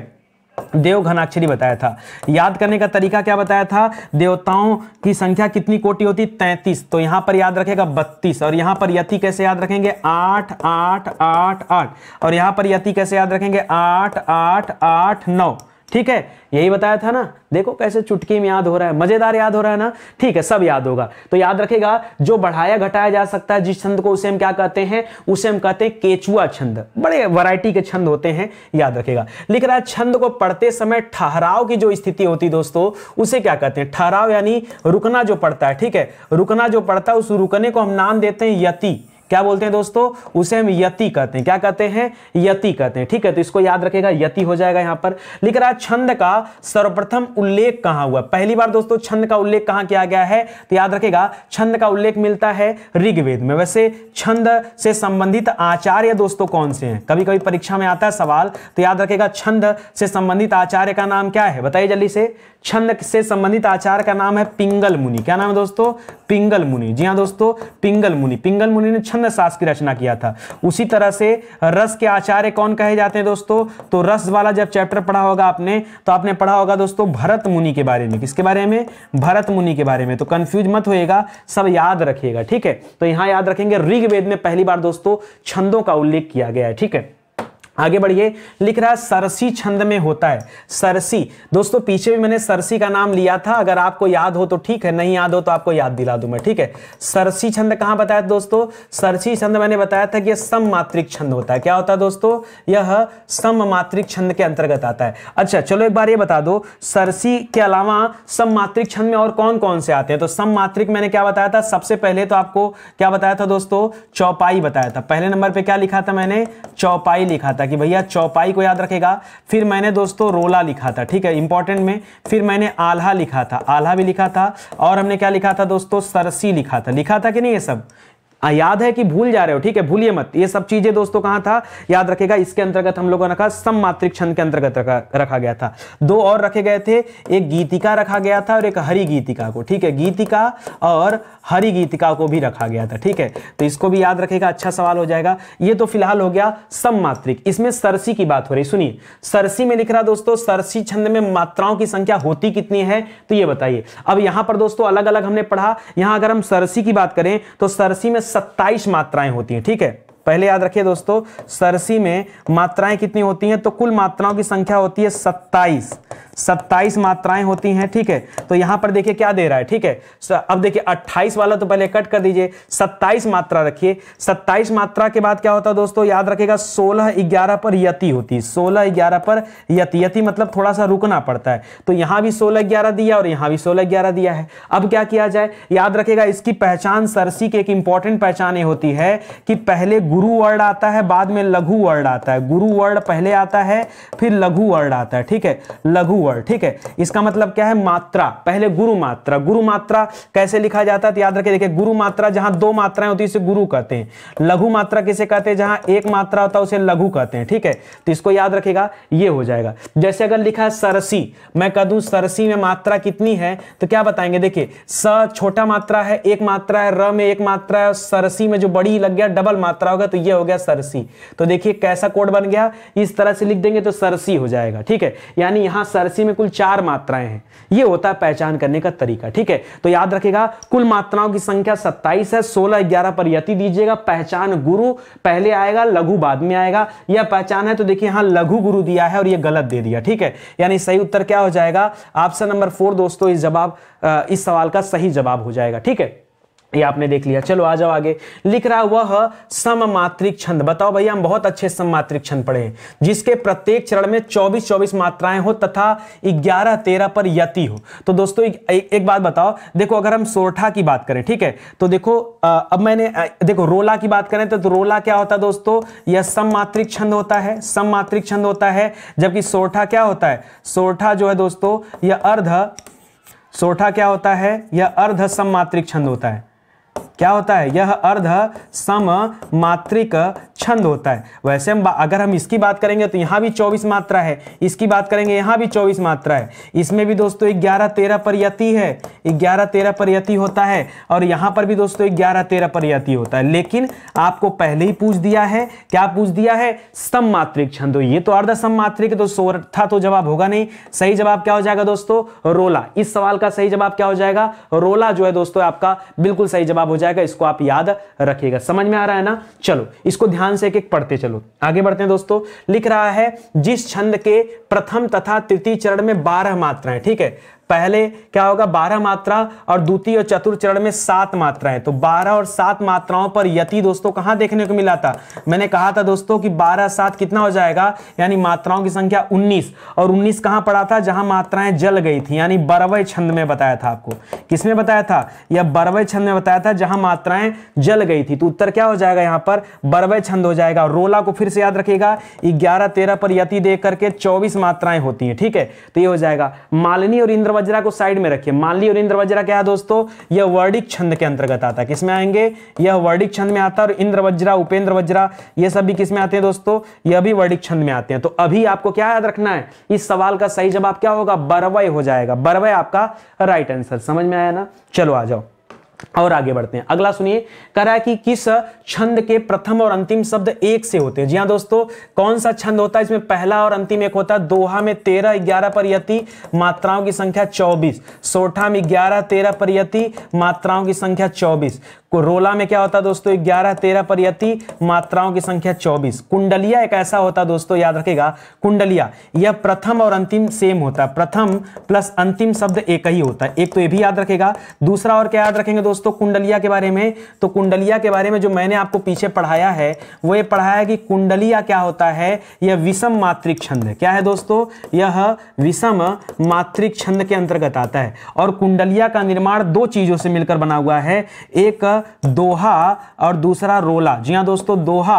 देव घनाक्षरी बताया था याद करने का तरीका क्या बताया था देवताओं की संख्या कितनी कोटि होती तैतीस तो यहां पर याद रखेगा बत्तीस और यहां पर यति कैसे याद रखेंगे आठ आठ आठ आठ और यहां पर यति कैसे याद रखेंगे आठ आठ आठ नौ ठीक है यही बताया था ना देखो कैसे चुटकी में याद हो रहा है मजेदार याद हो रहा है ना ठीक है सब याद होगा तो याद रखेगा जो बढ़ाया घटाया जा सकता है जिस छंद को उसे हम क्या कहते हैं उसे हम कहते हैं केचुआ छंद बड़े वैरायटी के छंद होते हैं याद रखेगा लिख रहा है छंद को पढ़ते समय ठहराव की जो स्थिति होती दोस्तों उसे क्या कहते हैं ठहराव यानी रुकना जो पड़ता है ठीक है रुकना जो पड़ता है उस रुकने को हम नाम देते हैं यति क्या बोलते हैं दोस्तों उसे हम यति कहते हैं क्या कहते हैं यति कहते हैं ठीक है तो इसको याद रखेगा यति हो जाएगा यहां पर लिख रहा है छंद का सर्वप्रथम उल्लेख कहां हुआ पहली बार दोस्तों छंद का उल्लेख कहां किया गया है तो याद रखेगा छंद का उल्लेख मिलता है ऋग्वेद में वैसे छंद से संबंधित आचार्य दोस्तों कौन से हैं कभी कभी परीक्षा में आता है सवाल तो याद रखेगा छंद से संबंधित आचार्य का नाम क्या है बताइए जल्दी से छंद से संबंधित आचार का नाम है पिंगल मुनि क्या नाम है दोस्तों पिंगल मुनि जी हाँ दोस्तों पिंगल मुनि पिंगल मुनि ने छंद शास की रचना किया था उसी तरह से रस के आचार्य कौन कहे जाते हैं दोस्तों तो रस वाला जब चैप्टर पढ़ा होगा आपने तो आपने पढ़ा होगा दोस्तों भरत मुनि के बारे में किसके बारे में भरत मुनि के बारे में तो कंफ्यूज मत होगा सब याद रखिएगा ठीक है तो यहां याद रखेंगे ऋग्वेद में पहली बार दोस्तों छंदों का उल्लेख किया गया है ठीक है आगे बढ़िए लिख रहा है सरसी छंद में होता है सरसी दोस्तों पीछे भी मैंने सरसी का नाम लिया था अगर आपको याद हो तो ठीक है नहीं याद हो तो आपको याद दिला दूं मैं ठीक है सरसी छंद कहां बताया था दोस्तों सरसी छंद मैंने बताया था कि यह सममात्रिक छंद होता है क्या होता है दोस्तों यह सममात्रिक छंद के अंतर्गत आता है अच्छा चलो एक बार ये बता दो सरसी के अलावा सममात्रिक छंद में और कौन कौन से आते हैं तो सममात्रिक मैंने क्या बताया था सबसे पहले तो आपको क्या बताया था दोस्तों चौपाई बताया था पहले नंबर पर क्या लिखा था मैंने चौपाई लिखा था था कि भैया चौपाई को याद रखेगा फिर मैंने दोस्तों रोला लिखा था ठीक है इंपॉर्टेंट में फिर मैंने आल्हा लिखा था आल्हा भी लिखा था और हमने क्या लिखा था दोस्तों सरसी लिखा था लिखा था कि नहीं ये सब आ, याद है कि भूल जा रहे हो ठीक है भूलिए मत ये सब चीजें दोस्तों कहां था याद रखेगा इसके अंतर्गत हम लोगों ने रखा सममात्रिक छंद के अंतर्गत रखा गया था दो और रखे गए थे एक गीतिका रखा गया था और एक हरी गीतिका को ठीक है गीतिका और हरी गीतिका को भी रखा गया था ठीक है तो इसको भी याद रखेगा अच्छा सवाल हो जाएगा ये तो फिलहाल हो गया सममात्रिक इसमें सरसी की बात हो रही सुनिए सरसी में लिख रहा दोस्तों सरसी छंद में मात्राओं की संख्या होती कितनी है तो ये बताइए अब यहां पर दोस्तों अलग अलग हमने पढ़ा यहां अगर हम सरसी की बात करें तो सरसी में सत्ताईस मात्राएं होती हैं ठीक है पहले याद रखिए दोस्तों सरसी में मात्राएं कितनी होती हैं तो कुल मात्राओं की संख्या होती है सत्ताईस सत्ताईस मात्राएं होती हैं ठीक है तो यहां पर देखिए क्या दे रहा है ठीक है अब देखिए अट्ठाईस वाला तो पहले कट कर दीजिए सत्ताईस मात्रा रखिए सत्ताईस मात्रा के बाद क्या होता है दोस्तों याद रखेगा सोलह ग्यारह पर यति होती है सोलह ग्यारह पर यति यति मतलब थोड़ा सा रुकना पड़ता है तो यहां भी सोलह ग्यारह दिया और यहां भी सोलह ग्यारह दिया है अब क्या किया जाए याद रखेगा इसकी पहचान सरसी की एक इंपॉर्टेंट पहचान होती है कि पहले गुरु वर्ड आता है बाद में लघु वर्ड आता है गुरु वर्ड पहले आता है फिर लघु वर्ड आता है ठीक है लघु वर्ड ठीक है इसका मतलब क्या है मात्रा पहले गुरु मात्रा गुरु मात्रा कैसे लिखा जाता है तो याद रखे देखिए गुरु मात्रा जहां दो मात्राएं होती है उसे गुरु कहते हैं लघु मात्रा किसे कहते हैं जहां एक मात्रा होता है उसे लघु कहते हैं ठीक है तो इसको याद रखेगा ये हो जाएगा जैसे अगर लिखा है सरसी मैं कह दू सरसी में मात्रा कितनी है तो क्या बताएंगे देखिए स छोटा मात्रा है एक मात्रा है र में एक मात्रा है सरसी में जो बड़ी लग गया डबल मात्रा होगा तो यह हो गया सरसी तो देखिए कैसा कोड बन गया इस तरह से लिख देंगे तो सरसी हो जाएगा ठीक है यानी यहां सरसी लस्सी में कुल चार मात्राएं हैं यह होता है पहचान करने का तरीका ठीक है तो याद रखेगा कुल मात्राओं की संख्या सत्ताईस है सोलह ग्यारह पर यति दीजिएगा पहचान गुरु पहले आएगा लघु बाद में आएगा यह पहचान है तो देखिए यहां लघु गुरु दिया है और यह गलत दे दिया ठीक है यानी सही उत्तर क्या हो जाएगा ऑप्शन नंबर फोर दोस्तों इस जवाब इस सवाल का सही जवाब हो जाएगा ठीक है ये आपने देख लिया चलो आ जाओ आगे लिख रहा वह सममात्रिक छंद बताओ भैया हम बहुत अच्छे सममात्रिक छंद पढ़े जिसके प्रत्येक चरण में 24 24 मात्राएं हो तथा 11 13 पर यति हो तो दोस्तों एक, एक बात बताओ देखो अगर हम सोरठा की बात करें ठीक है तो देखो अब मैंने देखो रोला की बात करें तो, तो रोला क्या होता है दोस्तों यह सममात्रिक छंद होता है सममात्रिक छंद होता है जबकि सोरठा क्या होता है सोरठा जो है दोस्तों यह अर्ध सोरठा क्या होता है यह अर्ध सममात्रिक छंद होता है क्या होता है यह अर्ध सम मात्रिक छंद होता है वैसे हम अगर हम इसकी बात करेंगे तो यहां भी 24 मात्रा है इसकी बात करेंगे यहां भी 24 मात्रा है इसमें भी दोस्तों ग्यारह तेरह यति है ग्यारह तेरह यति होता है और यहां पर भी दोस्तों ग्यारह तेरह यति होता है लेकिन आपको पहले ही पूछ दिया है क्या पूछ दिया है मात्रिक छंद ये तो अर्ध सममात्रिक तो सोरथा तो जवाब होगा नहीं सही जवाब क्या हो जाएगा दोस्तों रोला इस सवाल का सही जवाब क्या हो जाएगा रोला जो है दोस्तों आपका बिल्कुल सही जवाब हो जाएगा जाएगा इसको आप याद रखिएगा समझ में आ रहा है ना चलो इसको ध्यान से एक एक पढ़ते चलो आगे बढ़ते हैं दोस्तों लिख रहा है जिस छंद के प्रथम तथा तृतीय चरण में बारह मात्राएं ठीक है पहले क्या होगा बारह मात्रा और द्वितीय और चतुर्थ चरण में सात मात्राएं तो बारह और सात मात्राओं पर यति दोस्तों कहां देखने को मिला था मैंने कहा था दोस्तों कि बारह सात कितना हो जाएगा यानी मात्राओं की संख्या उन्नीस और उन्नीस कहां पड़ा था जहां मात्राएं जल गई थी यानी बरवय छंद में बताया था आपको किसमें बताया था यह बरवय छंद में बताया था जहां मात्राएं जल गई थी तो उत्तर क्या हो जाएगा यहां पर बरवय छंद हो जाएगा रोला को फिर से याद रखेगा ग्यारह तेरह पर यति देख करके चौबीस मात्राएं होती है ठीक है तो यह हो जाएगा मालिनी और इंद्रवती वज्रा को साइड में रखिए मान ली और इंद्र वज्रा क्या है दोस्तों यह वर्डिक छंद के अंतर्गत आता है किसमें आएंगे यह वर्डिक छंद में आता है और इंद्र वज्रा उपेंद्र वज्रा यह सब भी किसमें आते हैं दोस्तों यह भी वर्डिक छंद में आते हैं तो अभी आपको क्या याद रखना है इस सवाल का सही जवाब क्या होगा बरवय हो जाएगा बरवय आपका राइट आंसर समझ में आया ना चलो आ जाओ और आगे बढ़ते हैं अगला सुनिए कह रहा है कि किस छंद के प्रथम और अंतिम शब्द एक से होते हैं जी हाँ दोस्तों कौन सा छंद होता है इसमें पहला और अंतिम एक होता है दोहा में तेरह ग्यारह यति मात्राओं की संख्या चौबीस सोठा में ग्यारह तेरह यति मात्राओं की संख्या चौबीस रोला में क्या होता है दोस्तों ग्यारह तेरह परियति मात्राओं की संख्या चौबीस कुंडलिया एक ऐसा होता है दोस्तों याद रखेगा कुंडलिया यह प्रथम और अंतिम सेम होता है प्रथम प्लस अंतिम शब्द एक ही होता है एक तो यह भी याद रखेगा दूसरा और क्या याद रखेंगे दोस्तों कुंडलिया के बारे में तो कुंडलिया के बारे में जो मैंने आपको पीछे पढ़ाया है वो ये पढ़ाया कि कुंडलिया क्या होता है यह विषम मातृक छंद क्या है दोस्तों यह विषम मातृक छंद के अंतर्गत आता है और कुंडलिया का निर्माण दो चीजों से मिलकर बना हुआ है एक दोहा और दूसरा रोला जी हाँ दोस्तों दोहा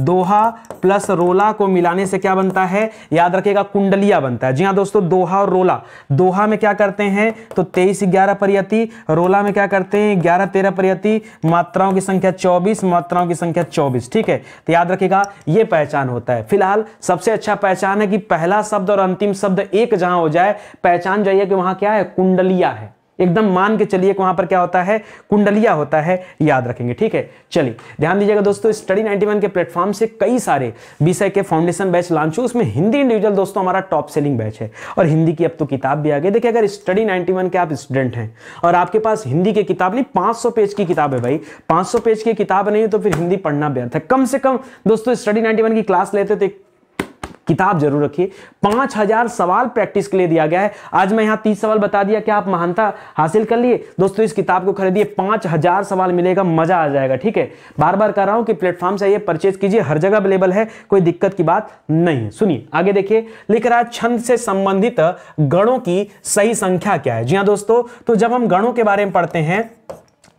दोहा प्लस रोला को मिलाने से क्या बनता है याद रखिएगा कुंडलिया बनता है जी हाँ दोस्तों दोहा और रोला दोहा में क्या करते हैं तो तेईस ग्यारह परियति रोला में क्या करते हैं ग्यारह तेरह परियति मात्राओं की संख्या चौबीस मात्राओं की संख्या चौबीस ठीक है तो याद रखिएगा ये पहचान होता है फिलहाल सबसे अच्छा पहचान है कि पहला शब्द और अंतिम शब्द एक जहां हो जाए पहचान जाइए कि वहां क्या है कुंडलिया है एकदम मान के चलिए वहां पर क्या होता है कुंडलिया होता है याद रखेंगे ठीक है चलिए ध्यान दीजिएगा दोस्तों स्टडी 91 के प्लेटफॉर्म से कई सारे विषय के फाउंडेशन बैच लॉन्च हुए उसमें हिंदी इंडिविजुअल दोस्तों हमारा टॉप सेलिंग बैच है और हिंदी की अब तो किताब भी आ गई देखिए अगर स्टडी नाइनटी के आप स्टूडेंट हैं और आपके पास हिंदी की किताब नहीं पांच पेज की किताब है भाई पांच पेज की किताब नहीं तो फिर हिंदी पढ़ना बेहतर है कम से कम दोस्तों स्टडी नाइनटी की क्लास लेते तो एक किताब जरूर रखिए पांच हजार सवाल प्रैक्टिस के लिए दिया गया है आज मैं यहां तीस सवाल बता दिया कि आप महानता हासिल कर लिए दोस्तों इस किताब को खरीदिए पांच हजार सवाल मिलेगा मजा आ जाएगा ठीक है बार बार कर रहा हूं कि प्लेटफॉर्म से परचेज कीजिए हर जगह अवेलेबल है कोई दिक्कत की बात नहीं है सुनिए आगे देखिए लिख रहा है छंद से संबंधित गणों की सही संख्या क्या है जी हाँ दोस्तों तो जब हम गणों के बारे में पढ़ते हैं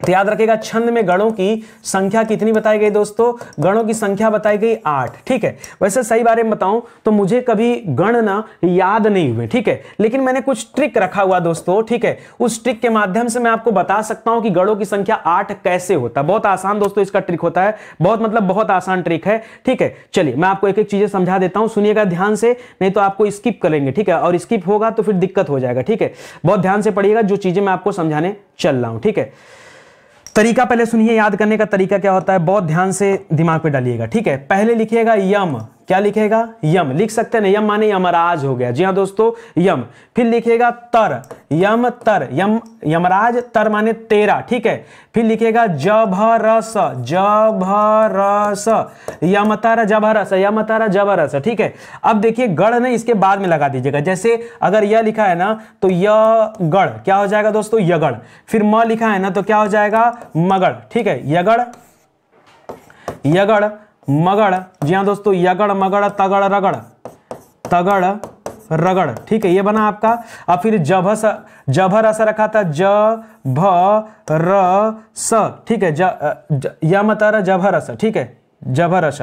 तो याद रखेगा छंद में गणों की संख्या कितनी बताई गई दोस्तों गणों की संख्या बताई गई आठ ठीक है वैसे सही बारे में बताऊं तो मुझे कभी गण ना याद नहीं हुए ठीक है लेकिन मैंने कुछ ट्रिक रखा हुआ दोस्तों ठीक है उस ट्रिक के माध्यम से मैं आपको बता सकता हूं कि गणों की संख्या आठ कैसे होता है बहुत आसान दोस्तों इसका ट्रिक होता है बहुत मतलब बहुत आसान ट्रिक है ठीक है चलिए मैं आपको एक एक चीजें समझा देता हूं सुनिएगा ध्यान से नहीं तो आपको स्किप करेंगे ठीक है और स्किप होगा तो फिर दिक्कत हो जाएगा ठीक है बहुत ध्यान से पड़िएगा जो चीजें मैं आपको समझाने चल रहा हूं ठीक है तरीका पहले सुनिए याद करने का तरीका क्या होता है बहुत ध्यान से दिमाग पे डालिएगा ठीक है पहले लिखिएगा यम क्या लिखेगा यम लिख सकते हैं यम माने यमराज हो गया जी हाँ दोस्तों यम फिर लिखेगा तर यम तर यम यमराज तर माने तेरा ठीक है फिर लिखेगा जभरस जभरस यम जबरस यमतर रस ठीक है अब देखिए गढ़ नहीं इसके बाद में लगा दीजिएगा जैसे अगर यह लिखा है ना तो य गढ़ क्या हो जाएगा दोस्तों यगड़ फिर म लिखा है ना तो क्या हो जाएगा मगड़ ठीक है यगड़ यगड़ मगड़ जी हाँ दोस्तों यगड़ मगड़ तगड़ रगड़ तगड़ रगड़ ठीक है ये बना आपका अब फिर जभस जभर अस रखा था ज भ र स ठीक है ज यमतर जभर अस ठीक है जभर अस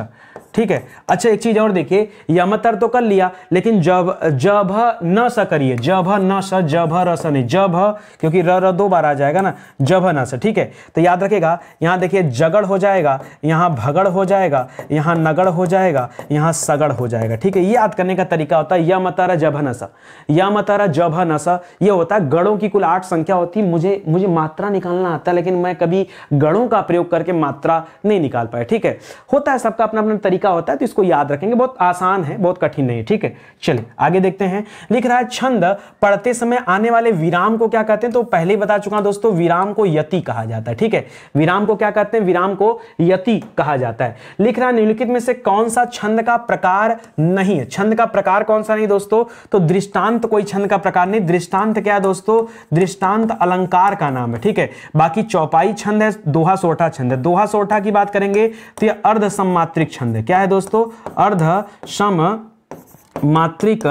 ठीक है अच्छा एक चीज और देखिए यमतर तो कर लिया लेकिन जब जब न स करिए जब न स जब रस नहीं जब क्योंकि र र दो बार आ जाएगा ना जब न स ठीक है तो याद रखेगा यहाँ देखिए जगड़ हो जाएगा यहाँ भगड़ हो जाएगा यहाँ नगड़ हो जाएगा यहाँ सगड़ हो जाएगा ठीक है ये याद करने का तरीका होता है यमतर जब न स यमतर जब न स ये होता है गढ़ों की कुल आठ संख्या होती मुझे मुझे मात्रा निकालना आता है लेकिन मैं कभी गढ़ों का प्रयोग करके मात्रा नहीं निकाल पाया ठीक है होता है सबका अपना अपना तरीका तरीका होता है तो इसको याद रखेंगे बहुत आसान है बहुत कठिन नहीं ठीक है चलिए आगे देखते हैं लिख रहा है छंद पढ़ते समय आने वाले विराम को क्या कहते हैं तो पहले ही बता चुका दोस्तों विराम को यति कहा जाता है ठीक है विराम को क्या कहते हैं विराम को यति कहा जाता है लिख रहा है निम्नलिखित में से कौन सा छंद का प्रकार नहीं है छंद का प्रकार कौन सा नहीं दोस्तों तो दृष्टांत कोई छंद का प्रकार नहीं दृष्टांत क्या है दोस्तों दृष्टांत अलंकार का नाम है ठीक है बाकी चौपाई छंद है दोहा सोठा छंद है दोहा सोठा की बात करेंगे तो यह अर्ध सम्मात्रिक छंद है क्या है दोस्तों अर्ध सम मात्रिक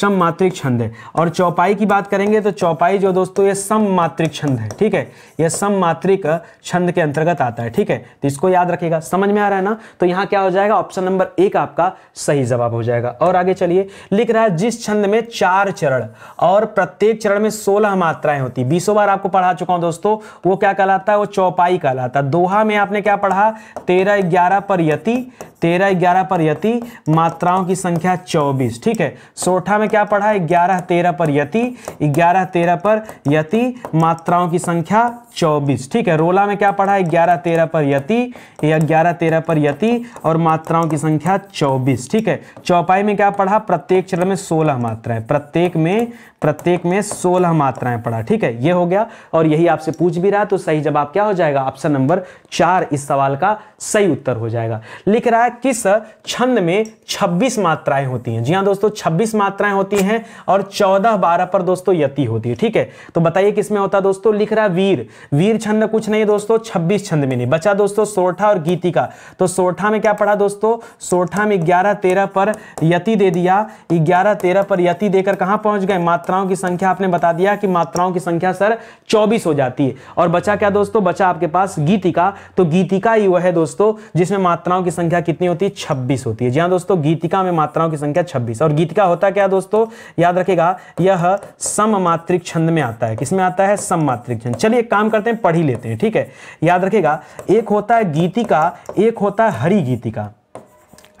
सम मात्रिक छंद है और चौपाई की बात करेंगे तो चौपाई जो दोस्तों ये मात्रिक छंद है ठीक है यह मात्रिक छंद के अंतर्गत आता है ठीक है तो इसको याद रखिएगा समझ में आ रहा है ना तो यहाँ क्या हो जाएगा ऑप्शन नंबर एक आपका सही जवाब हो जाएगा और आगे चलिए लिख रहा है जिस छंद में चार चरण और प्रत्येक चरण में सोलह मात्राएं होती बीसों बार आपको पढ़ा चुका हूं दोस्तों वो क्या कहलाता है वो चौपाई कहलाता है दोहा में आपने क्या पढ़ा तेरह ग्यारह पर यति तेरह ग्यारह पर यति मात्राओं की संख्या चौबीस बीस ठीक है सोठा में क्या पढ़ा है ग्यारह तेरह पर यति ग्यारह तेरह पर यति मात्राओं की संख्या चौबीस ठीक है रोला में क्या पढ़ा है ग्यारह तेरह पर यति या ग्यारह तेरह पर यति और मात्राओं की संख्या चौबीस ठीक है चौपाई में क्या पढ़ा प्रत्येक चरण में सोलह मात्राएं प्रत्येक में प्रत्येक में सोलह मात्राएं पढ़ा ठीक है ये हो गया और यही आपसे पूछ भी रहा तो सही जवाब क्या हो जाएगा ऑप्शन नंबर चार इस सवाल का सही उत्तर हो जाएगा लिख रहा है किस छंद में छब्बीस मात्राएं होती हैं जी हाँ, यहाँ दोस्तों 26 मात्राएं होती हैं और 14 12 पर दोस्तों यति होती है ठीक है तो बताइए किसमें होता है दोस्तों लिख रहा वीर वीर छंद कुछ नहीं दोस्तों 26 छंद में नहीं बचा दोस्तों सोठा और गीति का तो सोठा में क्या पढ़ा दोस्तों सोठा में ग्यारह तेरह पर यति दे दिया ग्यारह तेरह पर यति देकर कहां पहुंच गए मात्राओं की संख्या आपने बता दिया कि मात्राओं की संख्या सर चौबीस हो जाती है और बचा क्या दोस्तों बचा आपके पास गीतिका तो गीतिका ही वह है दोस्तों जिसमें मात्राओं की संख्या कितनी होती है छब्बीस होती है जी हाँ दोस्तों गीतिका में मात्राओं की संख्या छब्बीस छब्बीस और गीत का होता क्या दोस्तों याद रखेगा यह सममात्रिक छंद में आता है किसमें आता है सममात्रिक छंद चलिए काम करते हैं पढ़ ही लेते हैं ठीक है याद रखेगा एक होता है गीतिका एक होता है हरी गीतिका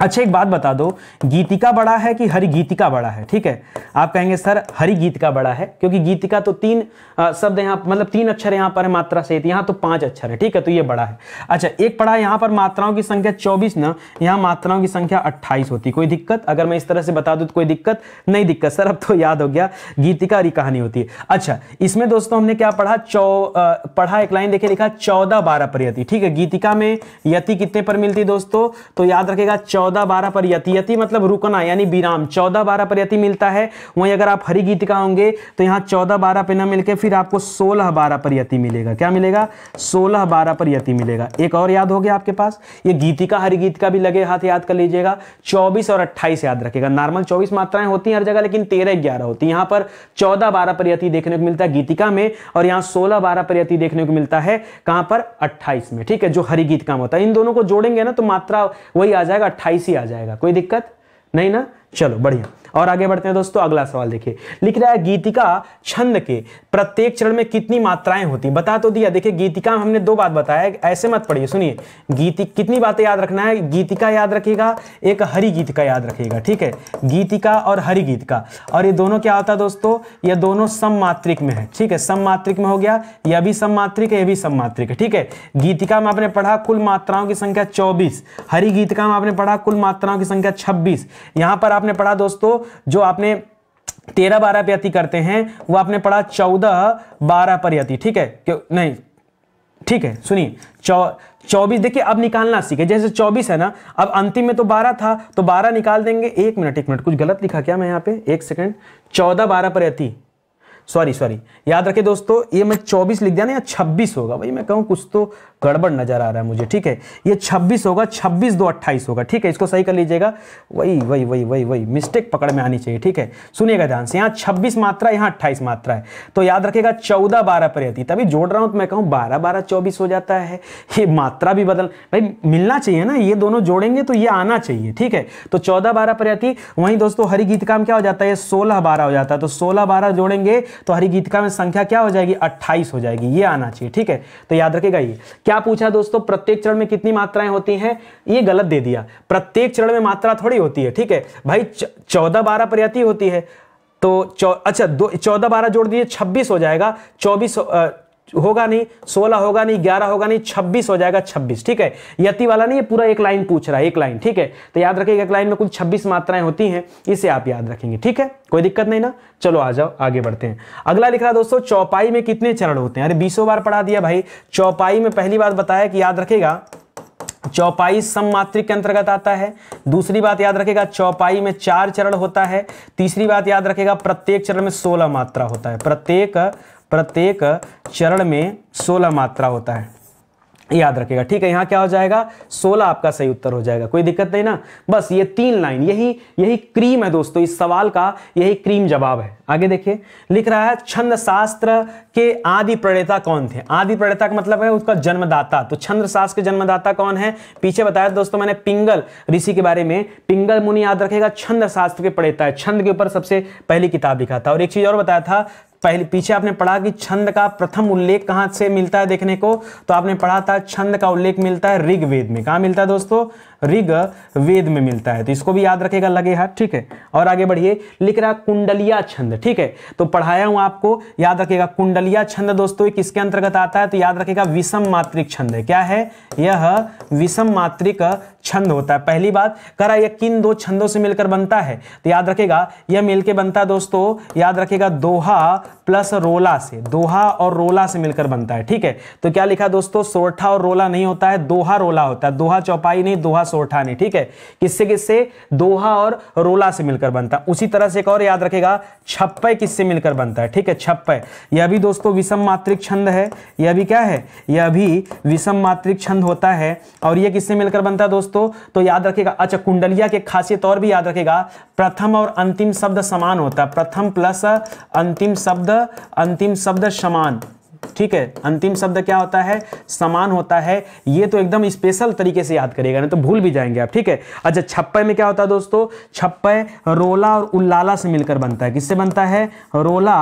अच्छा एक बात बता दो गीतिका बड़ा है कि हरि गीतिका बड़ा है ठीक है आप कहेंगे सर हरि गीतिका बड़ा है क्योंकि गीतिका तो तीन शब्द यहाँ मतलब तीन अक्षर यहाँ पर है मात्रा सहित यहाँ तो पांच अक्षर है ठीक है तो ये बड़ा है अच्छा एक पढ़ा यहाँ पर मात्राओं की संख्या चौबीस ना यहाँ मात्राओं की संख्या अट्ठाईस होती कोई दिक्कत अगर मैं इस तरह से बता दू तो कोई दिक्कत नहीं दिक्कत सर अब तो याद हो गया गीतिका हरी कहानी होती है अच्छा इसमें दोस्तों हमने क्या पढ़ा चौ पढ़ा एक लाइन देखिए लिखा चौदह बारह पर यति ठीक है गीतिका में यति कितने पर मिलती दोस्तों तो याद रखेगा चौदह चौदह बारह पर यति यति मतलब रुकना यानी विराम चौदह बारह पर यति मिलता है वहीं अगर आप हरी गीत का होंगे तो यहाँ चौदह बारह पे न मिलकर फिर आपको सोलह बारह पर यति मिलेगा क्या मिलेगा सोलह बारह पर यति मिलेगा एक और याद हो गया आपके पास ये गीतिका गीत का भी लगे हाथ याद कर लीजिएगा चौबीस और अट्ठाईस याद रखेगा नॉर्मल चौबीस मात्राएं होती हैं हर जगह लेकिन तेरह ग्यारह होती है यहाँ पर चौदह बारह पर यति देखने को मिलता है गीतिका में और यहाँ सोलह बारह पर यति देखने को मिलता है कहाँ पर अट्ठाईस में ठीक है जो हरिगीत काम होता है इन दोनों को जोड़ेंगे ना तो मात्रा वही आ जाएगा अट्ठाईस आईसी आ जाएगा कोई दिक्कत नहीं ना चलो बढ़िया और आगे बढ़ते हैं दोस्तों अगला सवाल देखिए लिख रहा है गीतिका छंद के प्रत्येक चरण में कितनी मात्राएं होती बता तो दिया देखिए गीतिका में हमने दो बात बताया ऐसे मत पढ़िए सुनिए गीति कितनी बातें याद रखना है गीतिका याद रखेगा एक हरी गीतिका याद रखेगा ठीक है गीतिका और हरि गीतिका और ये दोनों क्या होता है दोस्तों ये दोनों सममात्रिक में है ठीक है सममात्रिक में हो गया यह भी सममात्रिक है यह भी सममात्रिक है ठीक है गीतिका में आपने पढ़ा कुल मात्राओं की संख्या चौबीस हरि गीतिका में आपने पढ़ा कुल मात्राओं की संख्या छब्बीस यहां पर आपने पढ़ा दोस्तों जो आपने तेरह बारह पर करते हैं वो आपने पढ़ा चौदह बारह पर ठीक है क्यों नहीं ठीक है सुनिए चौबीस देखिए अब निकालना सीखे जैसे चौबीस है ना अब अंतिम में तो बारह था तो बारह निकाल देंगे एक मिनट एक मिनट कुछ गलत लिखा क्या मैं यहाँ पे एक सेकंड चौदह बारह पर सॉरी सॉरी याद रखे दोस्तों ये मैं 24 लिख दिया ना या 26 होगा भाई मैं कहूँ कुछ तो गड़बड़ नज़र आ रहा है मुझे ठीक है ये 26 होगा 26 दो 28 होगा ठीक है इसको सही कर लीजिएगा वही वही वही वही वही मिस्टेक पकड़ में आनी चाहिए ठीक है सुनिएगा ध्यान से यहाँ छब्बीस मात्रा यहाँ अट्ठाईस मात्रा है तो याद रखेगा चौदह बारह प्रयति तभी जोड़ रहा हूँ तो मैं कहूँ बारह बारह चौबीस हो जाता है ये मात्रा भी बदल भाई मिलना चाहिए ना ये दोनों जोड़ेंगे तो ये आना चाहिए ठीक है तो चौदह बारह प्रयति वहीं दोस्तों हरी गीत काम क्या हो जाता है सोलह बारह हो जाता है तो सोलह बारह जोड़ेंगे तो हरिगीतिका में संख्या क्या हो जाएगी अट्ठाईस हो जाएगी ये आना चाहिए ठीक है तो याद रखेगा ये क्या पूछा दोस्तों प्रत्येक चरण में कितनी मात्राएं होती हैं ये गलत दे दिया प्रत्येक चरण में मात्रा थोड़ी होती है ठीक है भाई चौदह बारह प्रयाति होती है तो अच्छा दो चौदह बारह जोड़ दिए छब्बीस हो जाएगा चौबीस होगा नहीं सोलह होगा नहीं ग्यारह होगा नहीं छब्बीस हो जाएगा छब्बीस ठीक है यति वाला नहीं पूरा एक लाइन पूछ रहा है एक लाइन ठीक है तो याद रखिएगा एक लाइन में कुल छब्बीस मात्राएं होती हैं इसे आप याद रखेंगे ठीक है कोई दिक्कत नहीं ना चलो आ जाओ आगे बढ़ते हैं अगला लिख रहा दोस्तों चौपाई में कितने चरण होते हैं अरे बीसों बार पढ़ा दिया भाई चौपाई में पहली बात बताया कि याद रखेगा चौपाई सममात्रिक के अंतर्गत आता है दूसरी बात याद रखेगा चौपाई में चार चरण होता है तीसरी बात याद रखेगा प्रत्येक चरण में सोलह मात्रा होता है प्रत्येक प्रत्येक चरण में सोलह मात्रा होता है याद रखेगा ठीक है यहाँ क्या हो जाएगा सोलह आपका सही उत्तर हो जाएगा कोई दिक्कत नहीं ना बस ये तीन लाइन यही यही क्रीम है दोस्तों इस सवाल का यही क्रीम जवाब है आगे देखिए लिख रहा है छंद शास्त्र के आदि प्रणेता कौन थे आदि प्रणेता का मतलब है उसका जन्मदाता तो छंद शास्त्र के जन्मदाता कौन है पीछे बताया दोस्तों मैंने पिंगल ऋषि के बारे में पिंगल मुनि याद रखेगा छंद शास्त्र के प्रणेता है छंद के ऊपर सबसे पहली किताब लिखा था और एक चीज और बताया था पहले पीछे आपने पढ़ा कि छंद का प्रथम उल्लेख कहां से मिलता है देखने को तो आपने पढ़ा था छंद का उल्लेख मिलता है ऋग्वेद में कहा मिलता है दोस्तों ऋग वेद में मिलता है तो इसको भी याद रखेगा लगे हाथ ठीक है और आगे बढ़िए लिख रहा कुंडलिया छंद ठीक है तो पढ़ाया हूं आपको याद रखेगा कुंडलिया छंद दोस्तों किसके अंतर्गत आता है तो याद रखेगा विषम मात्रिक छंद है क्या है यह विषम मात्रिक छंद होता है पहली बात करा यह किन दो छंदों से मिलकर बनता है तो याद रखेगा यह मिलकर बनता है दोस्तों याद रखेगा दोहा प्लस रोला से दोहा और रोला से मिलकर बनता है ठीक है तो क्या लिखा दोस्तों सोरठा और रोला नहीं होता है दोहा रोला होता है दोहा चौपाई नहीं दोहा सोरठानी ठीक है किससे किससे दोहा और रोला से मिलकर बनता है उसी तरह से एक और याद रखेगा छप्पे किससे मिलकर बनता है ठीक है छप्पे यह भी दोस्तों विषम मात्रिक छंद है यह भी क्या है यह भी विषम मात्रिक छंद होता है और यह किससे मिलकर बनता है दोस्तों तो याद रखेगा अच्छा कुंडलिया के खासियत और भी याद रखेगा प्रथम और अंतिम शब्द समान होता है प्रथम प्लस अंतिम शब्द अंतिम शब्द समान ठीक है अंतिम शब्द क्या होता है समान होता है ये तो एकदम स्पेशल तरीके से याद करेगा ना तो भूल भी जाएंगे आप ठीक है अच्छा छप्पे में क्या होता है दोस्तों छप्पे रोला और उल्लाला से मिलकर बनता है किससे बनता है रोला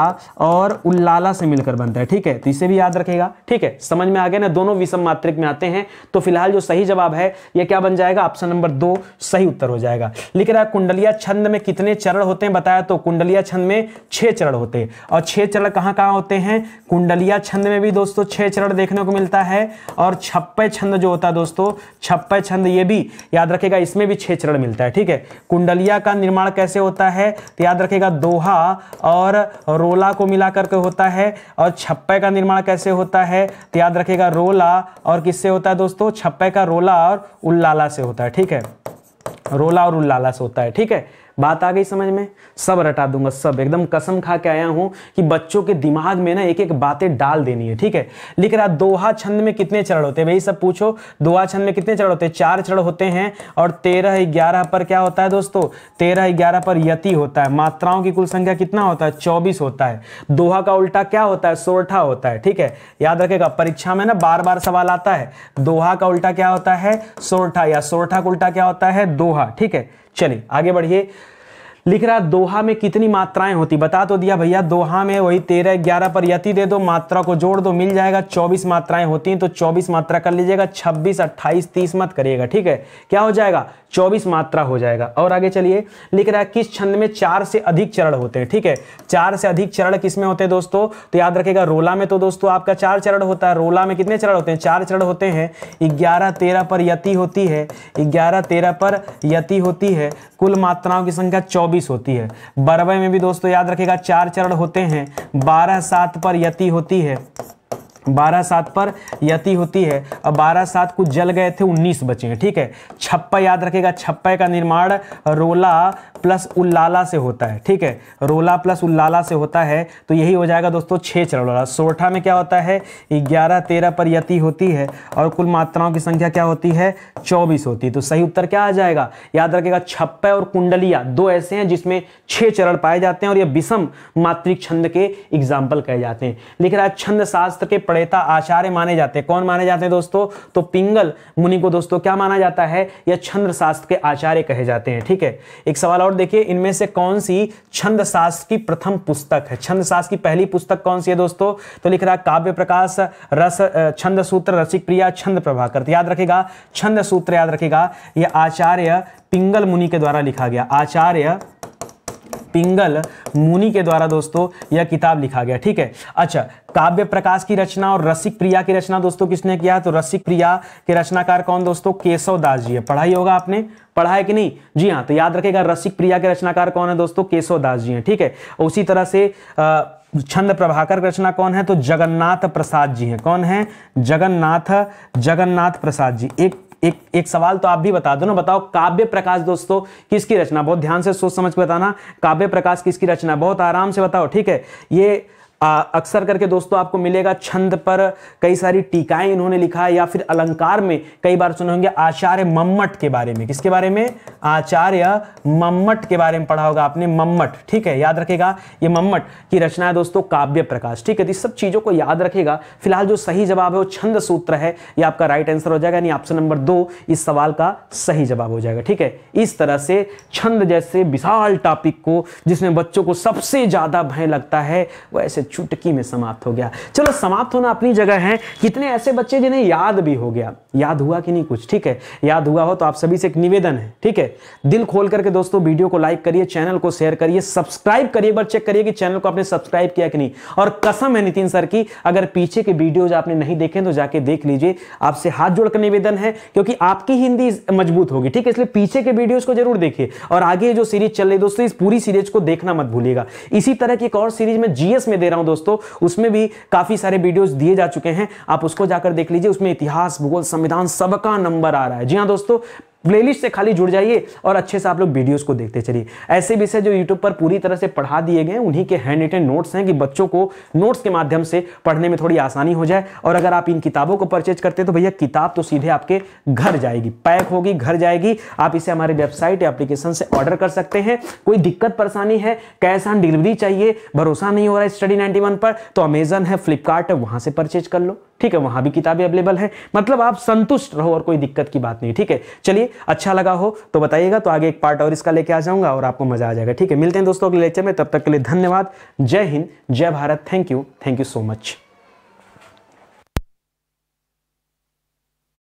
और उल्लाला से मिलकर बनता है ठीक है तो इसे भी याद रखेगा ठीक है समझ में आ गया ना दोनों विषम मात्रिक में आते हैं तो फिलहाल जो सही जवाब है यह क्या बन जाएगा ऑप्शन नंबर दो सही उत्तर हो जाएगा लिख रहा है कुंडलिया छंद में कितने चरण होते हैं बताया तो कुंडलिया छंद में छह चरण होते हैं और छह चरण कहां कहां होते हैं कुंडलिया छंद छंद में भी दोस्तों छह चरण देखने को मिलता है और छप्पे छंद जो होता है दोस्तों छप्पे छंद ये भी याद रखेगा इसमें भी छह चरण मिलता है ठीक है कुंडलिया का निर्माण कैसे होता है तो याद रखेगा दोहा और रोला को मिला करके होता है और छप्पे का निर्माण कैसे होता है तो याद रखेगा रोला और किससे होता है दोस्तों छप्पे का रोला और उल्लाला से होता है ठीक है रोला और उल्लाला से होता है ठीक है बात आ गई समझ में सब रटा दूंगा सब एकदम कसम खा के आया हूं कि बच्चों के दिमाग में ना एक एक बातें डाल देनी है ठीक है लिख रहा दोहा छंद में कितने चरण होते हैं भाई सब पूछो दोहा छंद में कितने चरण होते हैं चार चरण होते हैं और तेरह ग्यारह पर क्या होता है दोस्तों तेरह ग्यारह पर यति होता है मात्राओं की कुल संख्या कितना होता है चौबीस होता है दोहा का उल्टा क्या होता है सोरठा होता है ठीक है याद रखेगा परीक्षा में ना बार बार सवाल आता है दोहा का उल्टा क्या होता है सोरठा या सोरठा का उल्टा क्या होता है दोहा ठीक है चलिए आगे बढ़िए लिख रहा दोहा में कितनी मात्राएं होती बता तो दिया भैया दोहा में वही तेरह ग्यारह पर यति दे दो मात्रा को जोड़ दो मिल जाएगा चौबीस मात्राएं होती हैं तो चौबीस मात्रा कर लीजिएगा छब्बीस अट्ठाईस तीस मत करिएगा ठीक है क्या हो जाएगा चौबीस मात्रा हो जाएगा और आगे चलिए लिख रहा है किस छंद में चार से अधिक चरण होते हैं ठीक है चार से अधिक चरण किसमें होते हैं दोस्तों तो याद रखेगा रोला में तो दोस्तों आपका चार चरण होता है रोला में कितने चरण होते हैं चार चरण होते हैं ग्यारह तेरह पर यति होती है ग्यारह तेरह पर यति होती है कुल मात्राओं की संख्या चौबीस चौबीस होती है बरवे में भी दोस्तों याद रखेगा चार चरण होते हैं बारह सात पर यति होती है बारह सात पर यति होती है अब बारह सात कुछ जल गए थे उन्नीस बचे हैं ठीक है छप्पा याद रखेगा छप्पा का निर्माण रोला प्लस उल्लाला से होता है ठीक है रोला प्लस उल्लाला से होता है तो यही हो जाएगा दोस्तों छः वाला सोठा में क्या होता है ग्यारह तेरह पर यति होती है और कुल मात्राओं की संख्या क्या होती है चौबीस होती है तो सही उत्तर क्या आ जाएगा याद रखेगा छप्पे और कुंडलिया दो ऐसे हैं जिसमें छः चरण पाए जाते हैं और यह विषम मात्रिक छंद के एग्जाम्पल कहे जाते हैं लेकिन आज छंद शास्त्र के प्रणेता आचार्य माने जाते हैं कौन माने जाते हैं दोस्तों तो पिंगल मुनि को दोस्तों क्या माना जाता है या छंद शास्त्र के आचार्य कहे जाते हैं ठीक है एक सवाल और देखिए इनमें से कौन सी छंद शास्त्र की प्रथम पुस्तक है छंद शास्त्र की पहली पुस्तक कौन सी है दोस्तों तो लिख रहा है काव्य प्रकाश रस छंद सूत्र रसिक प्रिया छंद प्रभाकर तो याद रखेगा छंद सूत्र याद रखेगा यह आचार्य पिंगल मुनि के द्वारा लिखा गया आचार्य पिंगल मुनि के द्वारा दोस्तों यह किताब लिखा गया ठीक है अच्छा काव्य प्रकाश की रचना और रसिक प्रिया की रचना दोस्तों किसने किया तो रसिक प्रिया के रचनाकार कौन दोस्तों केशव दास जी है पढ़ाई होगा आपने पढ़ा है कि नहीं जी हाँ तो याद रखेगा रसिक प्रिया के रचनाकार कौन है दोस्तों केशव दास जी है ठीक है उसी तरह से छंद प्रभाकर रचना कौन है तो जगन्नाथ प्रसाद जी है कौन है जगन्नाथ जगन्नाथ प्रसाद जी एक एक एक सवाल तो आप भी बता दो ना बताओ काव्य प्रकाश दोस्तों किसकी रचना बहुत ध्यान से सोच समझ के बताना काव्य प्रकाश किसकी रचना बहुत आराम से बताओ ठीक है ये अक्सर करके दोस्तों आपको मिलेगा छंद पर कई सारी टीकाएं इन्होंने लिखा है या फिर अलंकार में कई बार सुने होंगे आचार्य मम्मट के बारे में किसके बारे में आचार्य मम्मट के बारे में पढ़ा होगा आपने मम्मट ठीक है याद रखेगा ये मम्मट की रचना है दोस्तों काव्य प्रकाश ठीक है इस सब चीज़ों को याद रखेगा फिलहाल जो सही जवाब है वो छंद सूत्र है ये आपका राइट आंसर हो जाएगा यानी ऑप्शन नंबर दो इस सवाल का सही जवाब हो जाएगा ठीक है इस तरह से छंद जैसे विशाल टॉपिक को जिसमें बच्चों को सबसे ज़्यादा भय लगता है वैसे चुटकी में समाप्त हो गया चलो समाप्त होना अपनी जगह है कितने ऐसे बच्चे जिन्हें याद भी हो गया याद हुआ कि नहीं कुछ ठीक है याद हुआ हो तो आप सभी से एक निवेदन है ठीक है दिल खोल करके दोस्तों वीडियो को लाइक करिए चैनल को शेयर करिए सब्सक्राइब करिए बार चेक करिए कि चैनल को आपने सब्सक्राइब किया कि नहीं और कसम है नितिन सर की अगर पीछे के वीडियोज आपने नहीं देखे तो जाके देख लीजिए आपसे हाथ जोड़कर निवेदन है क्योंकि आपकी हिंदी मजबूत होगी ठीक है इसलिए पीछे के वीडियोज को जरूर देखिए और आगे जो सीरीज चल रही है दोस्तों इस पूरी सीरीज को देखना मत भूलिएगा इसी तरह की एक और सीरीज में जीएस में दे रहा हूं हूं दोस्तों उसमें भी काफ़ी सारे वीडियोस दिए जा चुके हैं आप उसको जाकर देख लीजिए उसमें इतिहास भूगोल संविधान सबका नंबर आ रहा है जी हाँ दोस्तों प्लेलिस्ट से खाली जुड़ जाइए और अच्छे से आप लोग वीडियोस को देखते चलिए ऐसे विषय जो यूट्यूब पर पूरी तरह से पढ़ा दिए गए उन्हीं के हैंड रिटेन नोट्स हैं कि बच्चों को नोट्स के माध्यम से पढ़ने में थोड़ी आसानी हो जाए और अगर आप इन किताबों को परचेज करते हैं तो भैया किताब तो सीधे आपके घर जाएगी पैक होगी घर जाएगी आप इसे हमारे वेबसाइट या एप्लीकेशन से ऑर्डर कर सकते हैं कोई दिक्कत परेशानी है कैश ऑन डिलीवरी चाहिए भरोसा नहीं हो रहा है स्टडी नाइन्टी पर तो अमेजन है फ्लिपकार्ट है वहां से परचेज कर लो ठीक है वहां भी किताबें अवेलेबल हैं मतलब आप संतुष्ट रहो और कोई दिक्कत की बात नहीं ठीक है चलिए अच्छा लगा हो तो बताइएगा तो आगे एक पार्ट और इसका लेके आ जाऊंगा और आपको मज़ा आ जाएगा ठीक है मिलते हैं दोस्तों अगले लेक्चर में तब तक के लिए धन्यवाद जय हिंद जय Bharat thank you thank you so much